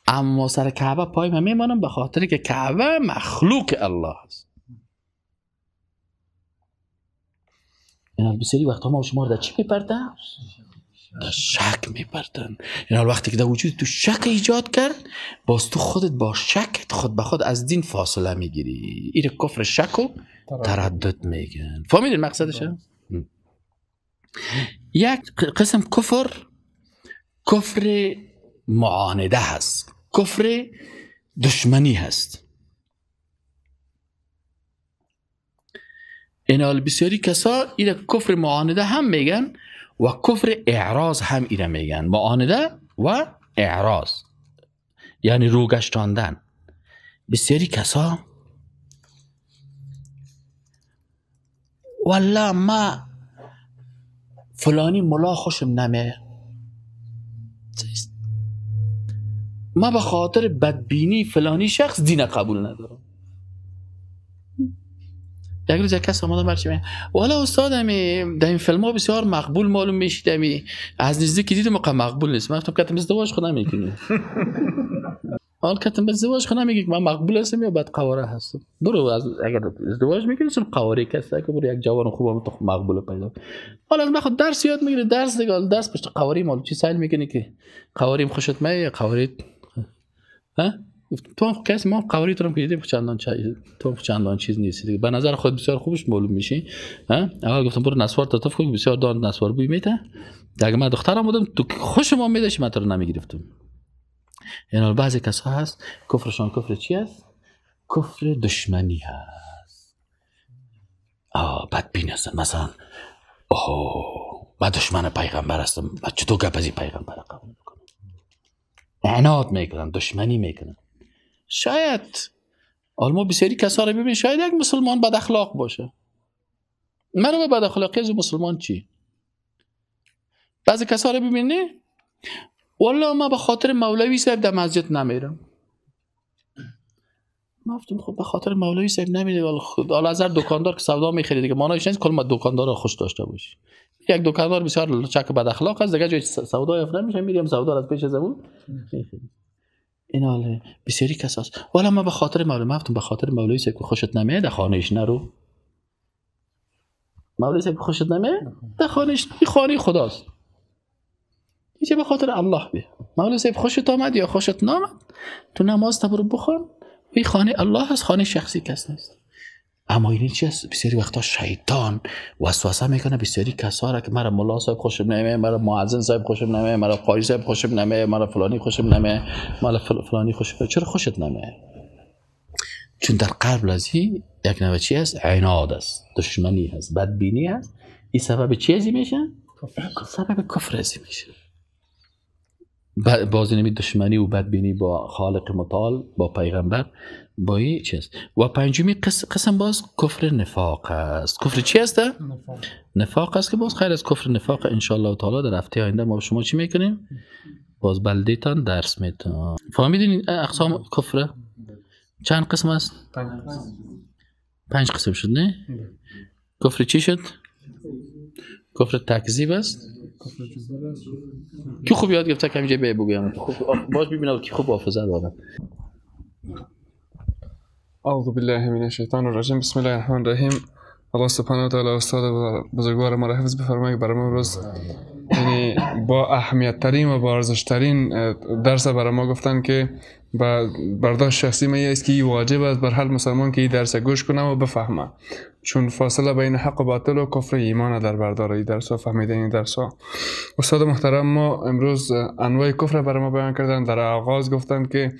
اما سر کعبه پای من میمانم به خاطر که کعبه مخلوق الله است این بسیاری وقت ما شما در چی میپردن؟ در شک میپردن یعنی وقتی که در وجود تو شک ایجاد کرد باز تو خودت با شکت خود به خود از دین فاصله میگیری این کفر شک و تردد میگن فهمیدین مقصدش یک قسم کفر کفر معانده هست کفر دشمنی هست اینال بسیاری کسا ایره کفر معانده هم میگن و کفر اعراض هم ایره میگن معانده و اعراض یعنی روگشتاندن بسیاری کسا والله ما فلانی ملا خوشم نمه ما به خاطر بدبینی فلانی شخص دین قبول ندارم یک روز یک کس آمده برچه میگن والا استاد امی در این فیلم ها بسیار مقبول معلوم میشید امی از که دیدم موقع مقبول نیست من گفتم کتم ازدواج خود نمیکنی حال آره، کتم ازدواج خود نمیگی من مقبول هستم یا بد قواره هستم برو از اگر ازدواج میکنی سن قواره کسی که برو یک جوان خوب هم تو خب مقبول پیدا حالا از من خود خب درس یاد میگیره درس دیگه درس پشت قواره مال چی سایل میکنی که قواریم خوشت میه یا قواره تو هم کسی ما قواری تو هم که دیدی چندان چیز تو چندان چیز نیستی دیگه به نظر خود بسیار خوبش معلوم میشی ها اول گفتم برو نسوار تطف کن بسیار دان نسوار بوی میته اگه من دخترم بودم تو خوش ما میداشی من تو رو نمیگرفتم یعنی بعضی کسا هست کفرشان کفر چی است کفر دشمنی هست آه بین هستن مثلا آه من دشمن پیغمبر هستم و چطور گپ از این پیغمبر عناد میکنن دشمنی میکنن شاید حالا ما بسیاری کسا رو شاید یک مسلمان بد اخلاق باشه منو به بد اخلاقی از مسلمان چی بعضی کسا رو ببینی والله ما به خاطر مولوی صاحب در مسجد نمیرم گفتم خب به خاطر مولوی سیب نمیده ولی از از دکاندار که سودا میخرید دیگه ایشنس نیست ما دکاندار خوش داشته باشی یک دکاندار بسیار چک بد اخلاق است دیگه جای سودا یافت میشه میریم سودا از پیش زبون این حال بسیاری کساس ولی ما به خاطر مولوی گفتم به خاطر مولوی سیب خوشت نمیده در خانهش نرو مولوی سیب خوشت نمیاد در خانهش خانه خداست میشه به خاطر الله بیا مولوی سیب خوشت آمد یا خوشت نامد تو نماز برو بخون این خانه الله هست خانه شخصی کس نیست اما این چی بسیاری وقتا شیطان وسوسه میکنه بسیاری کسا را که مرا ملا صاحب خوشم نمیه مرا معزن صاحب خوشم نمیه مرا قاری صاحب خوشم نمیه مرا فلانی خوشم نمیه مرا فلانی خوشم چرا خوشت نمیه چون در قلب لازی یک نوع چی است عناد است دشمنی هست بدبینی هست این سبب چیزی میشه سبب کفر میشه بازی دشمنی و بدبینی با خالق مطال، با پیغمبر با این چیست و پنجمی قسم باز کفر نفاق است کفر چی است نفاق. است که باز خیر از کفر نفاق انشالله و تعالی در هفته آینده ما شما چی میکنیم باز بلدیتان درس میتون فهمیدین اقسام کفر چند قسم است پنج قسم شد نه بله. کفر چی شد کفر تکذیب است کی خوب یاد گفته کمی همینجا به بگم خوب باز ببینم کی خوب حافظه دارم اعوذ بالله من الشیطان الرجیم بسم الله الرحمن الرحیم الله سبحانه و تعالی استاد بزرگوار ما را حفظ بفرمایید برای ما امروز یعنی با اهمیت ترین و با ارزش ترین درس برای ما گفتن که با برداشت شخصی ما است که واجب است بر هر مسلمان که این درس گوش کنه و بفهمه چون فاصله بین حق و باطل و کفر و ایمان در برداری درس و فهمیدن این درس استاد محترم ما امروز انواع کفر برای ما بیان کردن در آغاز گفتن که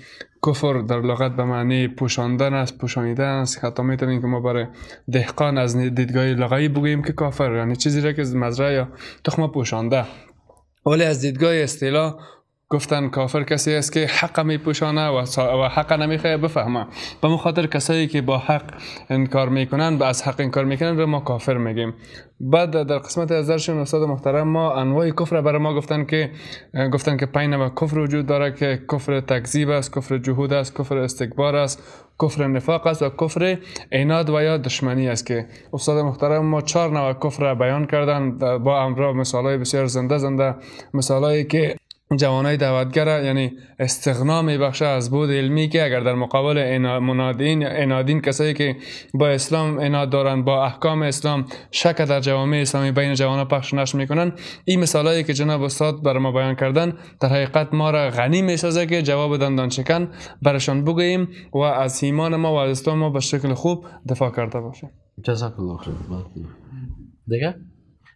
کفر در لغت به معنی پوشاندن است پوشانیدن است حتی میتونیم که ما برای دهقان از دیدگاه لغوی بگوییم که کافر یعنی چیزی را که از مزرعه یا تخم پوشانده ولی از دیدگاه اصطلاح گفتن کافر کسی است که حق می پوشانه و حق خواهی بفهمه به مخاطر کسایی که با حق انکار میکنن و از حق انکار میکنن رو ما کافر میگیم بعد در قسمت از درشون استاد محترم ما انواع کفر برای ما گفتن که گفتن که پین و کفر وجود داره که کفر تکذیب است کفر جهود است کفر استکبار است کفر نفاق است و کفر عناد و یا دشمنی است که استاد محترم ما چهار نوع کفر بیان کردند با امرا مثالای بسیار زنده زنده مثالایی که جوانای دعوتگر یعنی استغنا میبخشه از بود علمی که اگر در مقابل منادین انادین کسایی که با اسلام اناد دارن با احکام اسلام شک در جوامع اسلامی بین جوانا پخش نش میکنن این مثالایی که جناب استاد بر ما بیان کردن در حقیقت ما را غنی میسازه که جواب دندان شکن برشان بگوییم و از ایمان ما و از اسلام ما به شکل خوب دفاع کرده باشیم جزاک الله خیر دیگه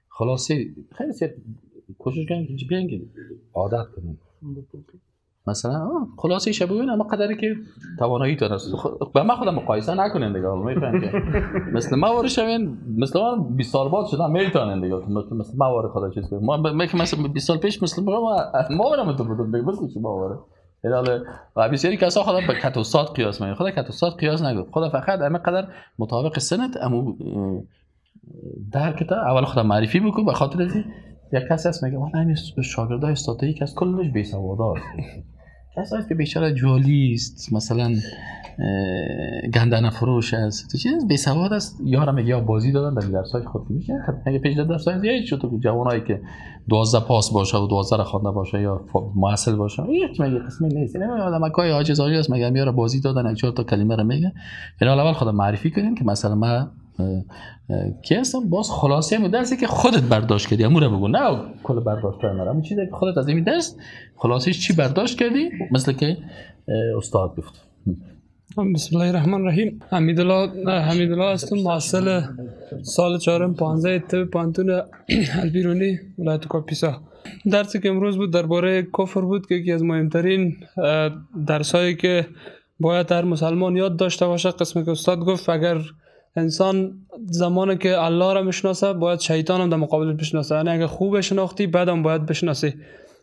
خلاصی خیلی ko'shishga yangi عادت کنیم مثلا خلاصه ایشا ببین اما قدری که توانایی تان است به من خودم مقایسه نکنین دیگه میفهم که مثل ما ور شوین مثل 20 سال بعد شدم میتونین دیگه مثل ما ور خدا چیز ما مثلا 20 سال پیش مثل ما ما ور تو بودم دیگه مثل ما ور هلاله و بسیاری کسا خدا به کتوسات قیاس می خدا کتوسات قیاس نگو خدا فقط اما قدر مطابق سنت امو درکتا اول خدا معرفی بکن به خاطر یک کسی هست میگه من همین شاگردای استاده یک از کلش بی سواد کسی هست که بیچاره جولی است مثلا گندنه فروش است چیز بی سواد است یارم میگه یا بازی دادن در های خود میشه خب، اگه پیش درس یا شد خب، جوانایی که 12 پاس باشه و 12 را خوانده باشه یا معسل باشه یک میگه قسمی خب، نیست اینا آدمکای عاجز عاجز است میگه یارو بازی دادن یک چهار تا کلمه را میگه اینا اول خود معرفی کنیم که مثلا من که اصلا باز خلاصه هم درسی که خودت برداشت کردی امور بگو نه کل برداشت مرا اون چیزی که خودت از این درس خلاصیش چی برداشت کردی مثل که استاد گفت بسم الله الرحمن الرحیم حمیدالله الله هستم محصل سال چهارم پانزه تب پانتون البیرونی ولایت کاپیسا درسی که امروز بود درباره کفر بود که یکی از مهمترین درسایی که باید هر مسلمان یاد داشته باشه قسمی که استاد گفت اگر انسان زمانی که الله را میشناسه باید شیطان هم در مقابل بشناسه یعنی اگه خوب بشناختی بعد هم باید بشناسی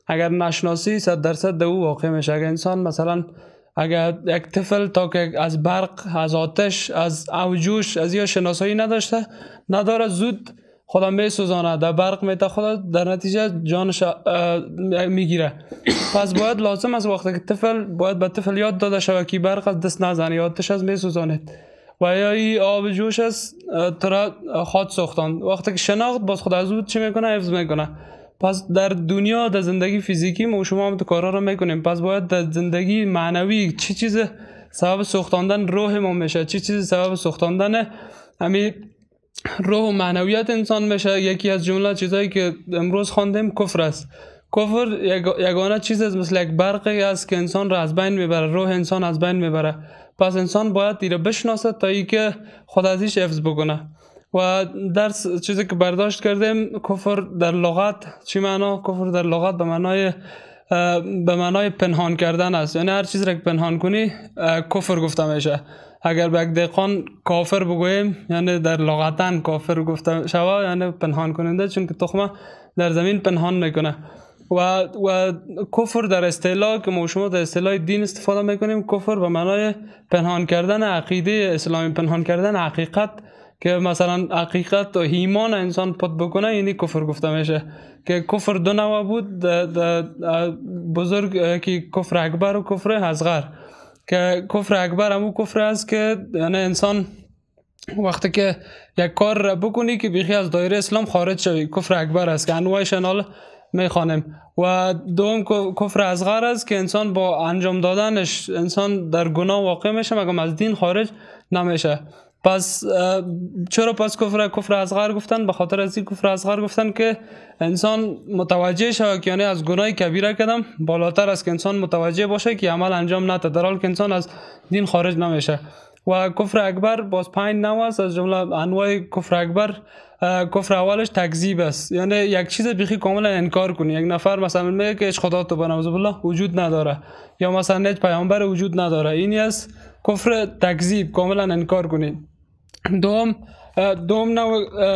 اگر نشناسی صد درصد در او واقع میشه اگر انسان مثلا اگر یک طفل تا که از برق از آتش از اوجوش از یا شناسایی نداشته نداره زود خدا می سوزانه در برق میته خدا در نتیجه جانش میگیره پس باید لازم از وقتی که طفل باید به طفل یاد داده شود که برق از دست نزنه یا آتش از می و یا ای آب جوش از ترا خود سختان وقتی که شناخت باز خود از او چی میکنه حفظ میکنه پس در دنیا در زندگی فیزیکی ما شما هم کارا رو میکنیم پس باید در زندگی معنوی چی چیز سبب سختاندن روح ما میشه چی چیز سبب سوختاندن همین روح و معنویت انسان میشه یکی از جمله چیزهایی که امروز خواندیم کفر است کفر یگانه چیز است مثل یک برقی است که انسان را از بین میبره روح انسان از بین میبره پس انسان باید ایره بشناسه تا ای که خود ازش حفظ بکنه و درس چیزی که برداشت کردیم کفر در لغت چی معنا کفر در لغت به معنای به معنای پنهان کردن است یعنی هر چیز را که پنهان کنی کفر گفته میشه اگر به یک کافر بگوییم یعنی در لغتن کافر گفته شوا یعنی پنهان کننده چون که تخمه در زمین پنهان میکنه و, و کفر در اصطلاح که ما شما در اصطلاح دین استفاده میکنیم کفر به معنای پنهان کردن عقیده اسلامی پنهان کردن حقیقت که مثلا حقیقت و ایمان انسان پد بکنه یعنی کفر گفته میشه که کفر دو نوع بود ده ده بزرگ که کفر اکبر و کفر اصغر که کفر اکبر همون کفر است که یعنی انسان وقتی که یک کار بکنی که بیخی از دایره اسلام خارج شوی کفر اکبر است که انواعش میخوانیم و دوم کفر غر است که انسان با انجام دادنش انسان در گناه واقع میشه مگم از دین خارج نمیشه پس چرا پس کفر کفر غر گفتن به خاطر از این کفر غر گفتن که انسان متوجه شه که یعنی از گناه کبیره کردم بالاتر است که انسان متوجه باشه که عمل انجام نده در حال که انسان از دین خارج نمیشه و کفر اکبر باز پنج نو است از جمله انواع کفر اکبر کفر اولش تکذیب است یعنی یک چیز بیخی کاملا انکار کنی یک نفر مثلا میگه که هیچ خدا تو نام بالله وجود نداره یا مثلا هیچ پیامبر وجود نداره این است کفر تکذیب کاملا انکار کنی دوم دوم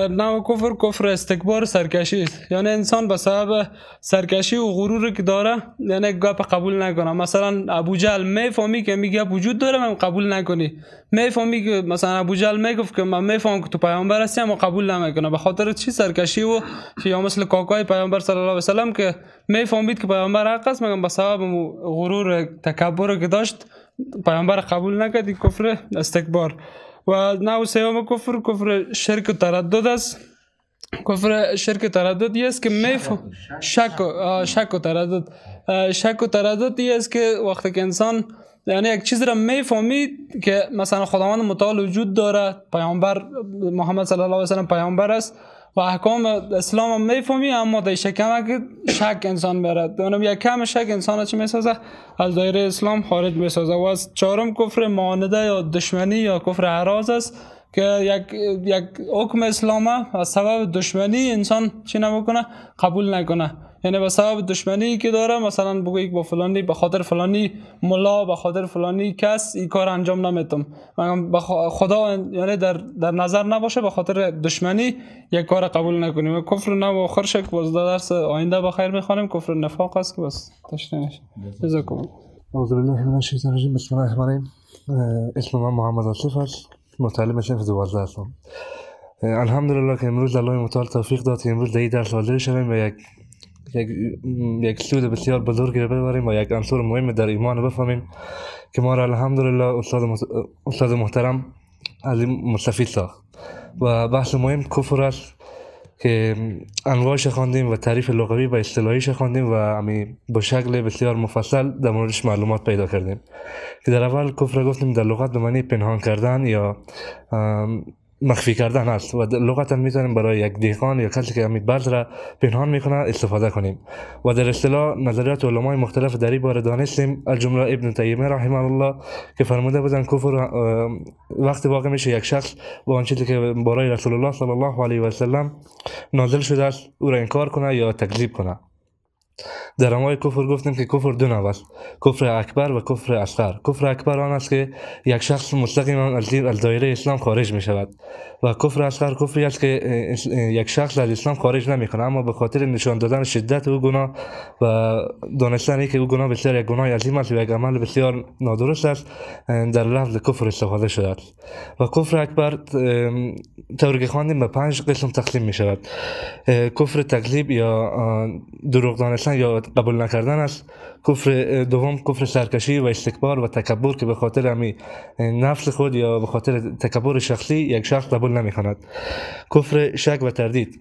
نو, کفر کفر استکبار سرکشی است یعنی انسان به سبب سرکشی و غرور که داره یعنی گپ قبول نکنه مثلا ابو جل میفهمی که میگه وجود داره من قبول نکنی میفهمی که مثلا ابو جل میگفت که من میفهم که تو پیامبر هستی اما قبول نمیکنه به خاطر چی سرکشی و یا مثل کاکای پیامبر صلی الله علیه و سلم که میفهمید که پیامبر حق است میگم به سبب غرور تکبر که داشت پیامبر قبول نکردی کفر استکبار و نو سیوم کفر کفر شرک و تردد است کفر شرک و تردد است که شک و شک و تردد شک و تردد است که وقتی که انسان یعنی یک چیز را میفهمید که مثلا خداوند متعال وجود داره پیامبر محمد صلی الله علیه و سلم پیامبر است و احکام اسلام هم میفهمی اما در شکم که شک انسان برد دانم یک کم شک انسان چی میسازه از دایره اسلام خارج میسازه و از چهارم کفر معانده یا دشمنی یا کفر عراض است که یک یک حکم اسلام از سبب دشمنی انسان چی نمکنه قبول نکنه یعنی به سبب دشمنی که داره مثلا بگو یک با فلانی به خاطر فلانی ملا به خاطر فلانی کس این کار انجام نمیتم مگم خدا یعنی در, در نظر نباشه به خاطر دشمنی یک کار قبول نکنیم کفر نه و آخر شک باز در درس آینده با خیر میخوانیم کفر نفاق است که بس تشنه نشه جزاکم اعوذ بالله من الشیطان الرجیم بسم الله الرحمن الرحیم اسم من محمد آصف است متعلم صف دوازده هستم الحمدلله که امروز الله متعال توفیق داد که امروز در درس حاضر شویم و یک یک سود بسیار بزرگ را ببریم و یک عنصر مهم در ایمان بفهمیم که ما را الحمدلله استاد, استاد محترم از این مستفید ساخت و بحث مهم کفر است که انواعش خواندیم و تعریف لغوی و اصطلاحیش خواندیم و امی با شکل بسیار مفصل در موردش معلومات پیدا کردیم که در اول کفر گفتیم در لغت به معنی پنهان کردن یا um, مخفی کردن است و لغتا میتونیم برای یک دیقان یا کسی که امید برز را پنهان میکنه استفاده کنیم و در اصطلاح نظریات علمای مختلف در این باره دانستیم از جمله ابن تیمه رحمه الله که فرموده بودن کفر وقتی واقع میشه یک شخص با آن چیزی که برای رسول الله صلی الله علیه و سلم نازل شده است او را انکار کنه یا تکذیب کنه در انواع کفر گفتیم که کفر دو نوع است کفر اکبر و کفر اصغر کفر اکبر آن است که یک شخص مستقیما از دایره اسلام خارج می شود و کفر اصغر کفری است که یک شخص از اسلام خارج نمی کند اما به خاطر نشان دادن شدت او گناه و دانستن که او گناه بسیار یک گناه عظیم است و یک عمل بسیار نادرست است در لفظ کفر استفاده شده است و کفر اکبر طور خواندیم به پنج قسم تقسیم می شود کفر تکذیب یا دروغ دانستن یا قبول نکردن است کفر دوم کفر سرکشی و استکبار و تکبر که به خاطر همی نفس خود یا به خاطر تکبر شخصی یک شخص قبول نمیخواند کفر شک و تردید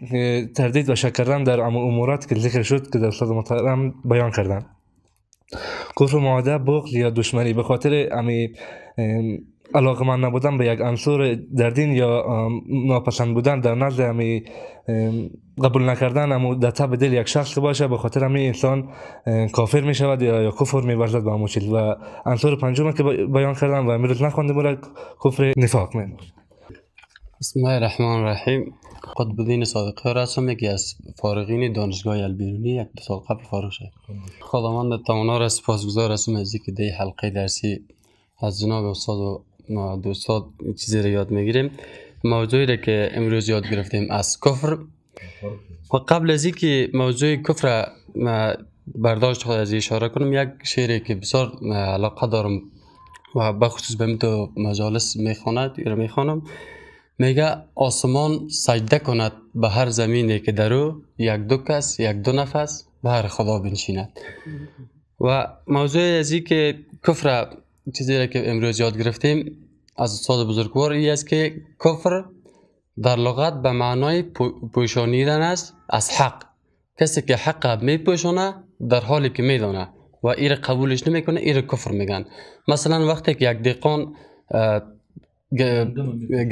تردید و شک کردن در امورات که ذکر شد که در صد محترم بیان کردن کفر معاده بغض یا دشمنی به خاطر امی علاقه من نبودن به یک عنصر در دین یا ناپسند بودن در نظر همی قبول نکردن اما در طب دل یک شخص باشه به خاطر انسان کافر می شود یا کفر می برزد به چیز و عنصر پنجم که بیان کردم و امروز نخونده بوده کفر نفاق می بسم الله الرحمن الرحیم قطب الدین صادقی هستم یکی از فارغین دانشگاه البیرونی یک دو سال قبل فارغ شد خدا در تمنا را سپاسگزار هستم از اینکه دی حلقه درسی از جناب استاد ما دو چیزی رو یاد میگیریم موضوعی را که امروز یاد گرفتیم از کفر و قبل از اینکه موضوع کفر برداشت خود از اشاره کنم یک شعری که بسیار علاقه دارم و بخصوص به تو مجالس میخواند یا میخوانم میگه آسمان سجده کند به هر زمینی که درو یک دو کس یک دو نفس به هر خدا بنشیند و موضوع از که کفر چیزی که امروز یاد گرفتیم از استاد بزرگوار ای است که کفر در لغت به معنای پوشانیدن است از حق کسی که حق میپوشانه در حالی که میدانه و ایر قبولش نمیکنه ایر کفر میگن مثلا وقتی که یک دقان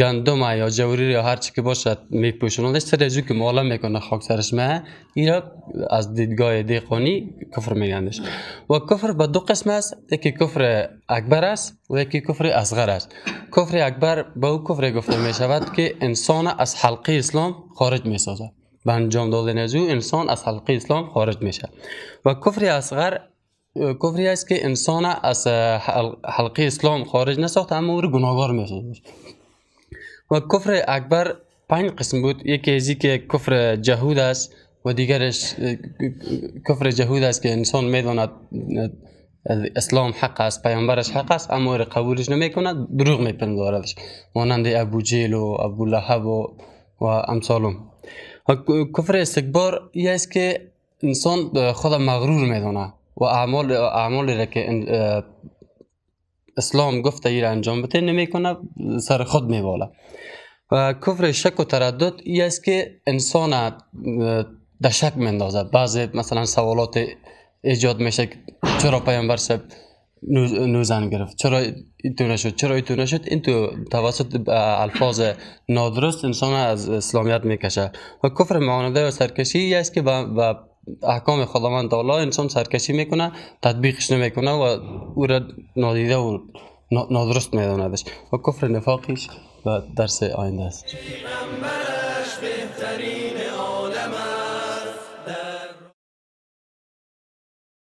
گندم یا جوری یا هر چی که باشد میپوشونند سر جو که مالا میکنه خاک سرش مه. را از دیدگاه دیقانی کفر میگندش و کفر به دو قسم است یکی کفر اکبر است و یکی کفر اصغر است کفر اکبر به او کفر گفته می شود که انسان از حلقه اسلام خارج می سازد به انجام دادن از او انسان از حلقه اسلام خارج می شود و کفر اصغر کفری است که انسان از حلقه اسلام خارج نساخت اما او رو گناهگار و کفر اکبر پنج قسم بود یکی ازی که کفر جهود است و دیگرش کفر جهود است که انسان میداند اسلام حق است پیامبرش حق است اما او قبولش نمیکند دروغ میپنداردش مانند ابو جیل و ابو و, و امثالم و کفر استکبار است که انسان خود مغرور میداند و اعمال اعمالی را که اسلام گفته ایر انجام بده نمیکنه سر خود میباله و کفر شک و تردد ای است که انسان در شک مندازه بعضی مثلا سوالات ایجاد میشه چرا پیامبر صاحب نوزن گرفت چرا اینطور نشد چرا اینطور نشد این تو توسط الفاظ نادرست انسان از اسلامیت میکشه و کفر معانده و سرکشی است که به احکام خداوند تعالی انسان سرکشی میکنه تطبیقش نمیکنه و او را نادیده و نادرست میداندش و کفر نفاقش و درس آینده است